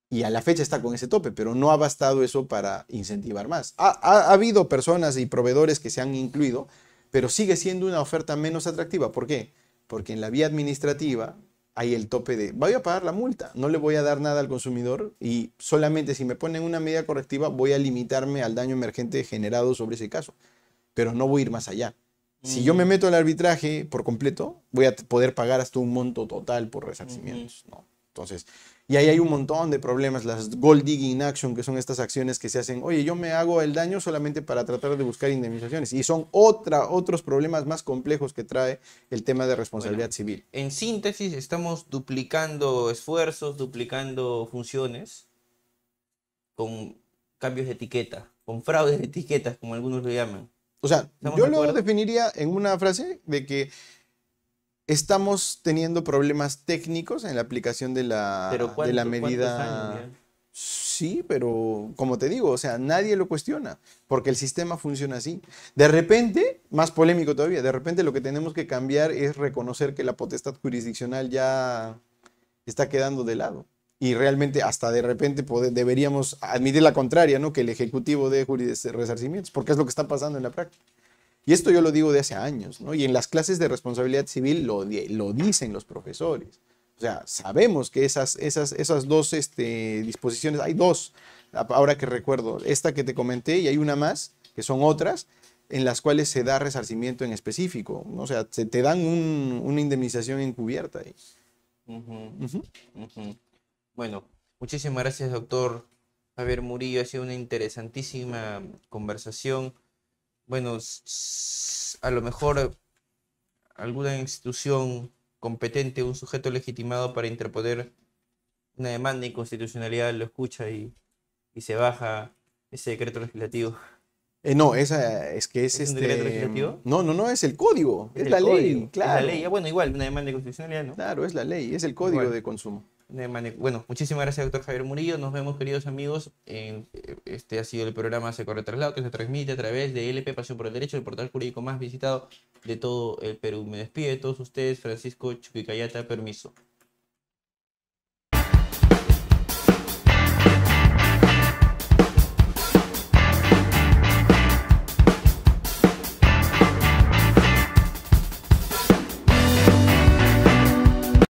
y a la fecha está con ese tope, pero no ha bastado eso para incentivar más. Ha, habido personas y proveedores que se han incluido, pero sigue siendo una oferta menos atractiva. ¿Por qué? Porque en la vía administrativa hay el tope de voy a pagar la multa, no le voy a dar nada al consumidor y solamente si me ponen una medida correctiva voy a limitarme al daño emergente generado sobre ese caso, pero no voy a ir más allá. Si yo me mm. meto al arbitraje por completo, voy a poder pagar hasta un monto total por resarcimientos. Entonces, y ahí hay un montón de problemas, las gold digging action, que son estas acciones que se hacen, oye, yo me hago el daño solamente para tratar de buscar indemnizaciones. Y son otra, otros problemas más complejos que trae el tema de responsabilidad civil. En síntesis, estamos duplicando esfuerzos, duplicando funciones con cambios de etiqueta, con fraudes de etiquetas, como algunos lo llaman. O sea, yo lo definiría en una frase de que Estamos teniendo problemas técnicos en la aplicación de la, ¿Pero de la medida. sí, pero como te digo, o sea, nadie lo cuestiona, porque el sistema funciona así. De repente, más polémico todavía, de repente lo que tenemos que cambiar es reconocer que la potestad jurisdiccional ya está quedando de lado y realmente hasta de repente deberíamos admitir la contraria, ¿no? Que el Ejecutivo dé resarcimientos, porque es lo que está pasando en la práctica. Y esto yo lo digo de hace años, ¿no? Y en las clases de responsabilidad civil lo, lo dicen los profesores. O sea, sabemos que esas, esas, esas dos este, disposiciones, hay dos, ahora que recuerdo, esta que te comenté y hay una más, que son otras, en las cuales se da resarcimiento en específico. ¿no? O sea, se te dan una indemnización encubierta. Ahí. Bueno, muchísimas gracias, doctor Javier Murillo. Ha sido una interesantísima conversación bueno, a lo mejor eh, alguna institución competente, un sujeto legitimado para interponer una demanda de inconstitucionalidad lo escucha y, se baja ese decreto legislativo. Eh, no, esa, es que es, ¿Es un este, legislativo? Mm, no, no, no, es el código, es, la ley, claro. la ley, ah, bueno, igual, una demanda de Claro, es la ley, es el código de consumo. Bueno, muchísimas gracias, doctor Javier Murillo. Nos vemos, queridos amigos. Eh, este ha sido el programa Se Corre Traslado, que se transmite a través de LP Pasión por el Derecho, el portal jurídico más visitado de todo el Perú. Me despido de todos ustedes, Francisco Chupicayata, permiso.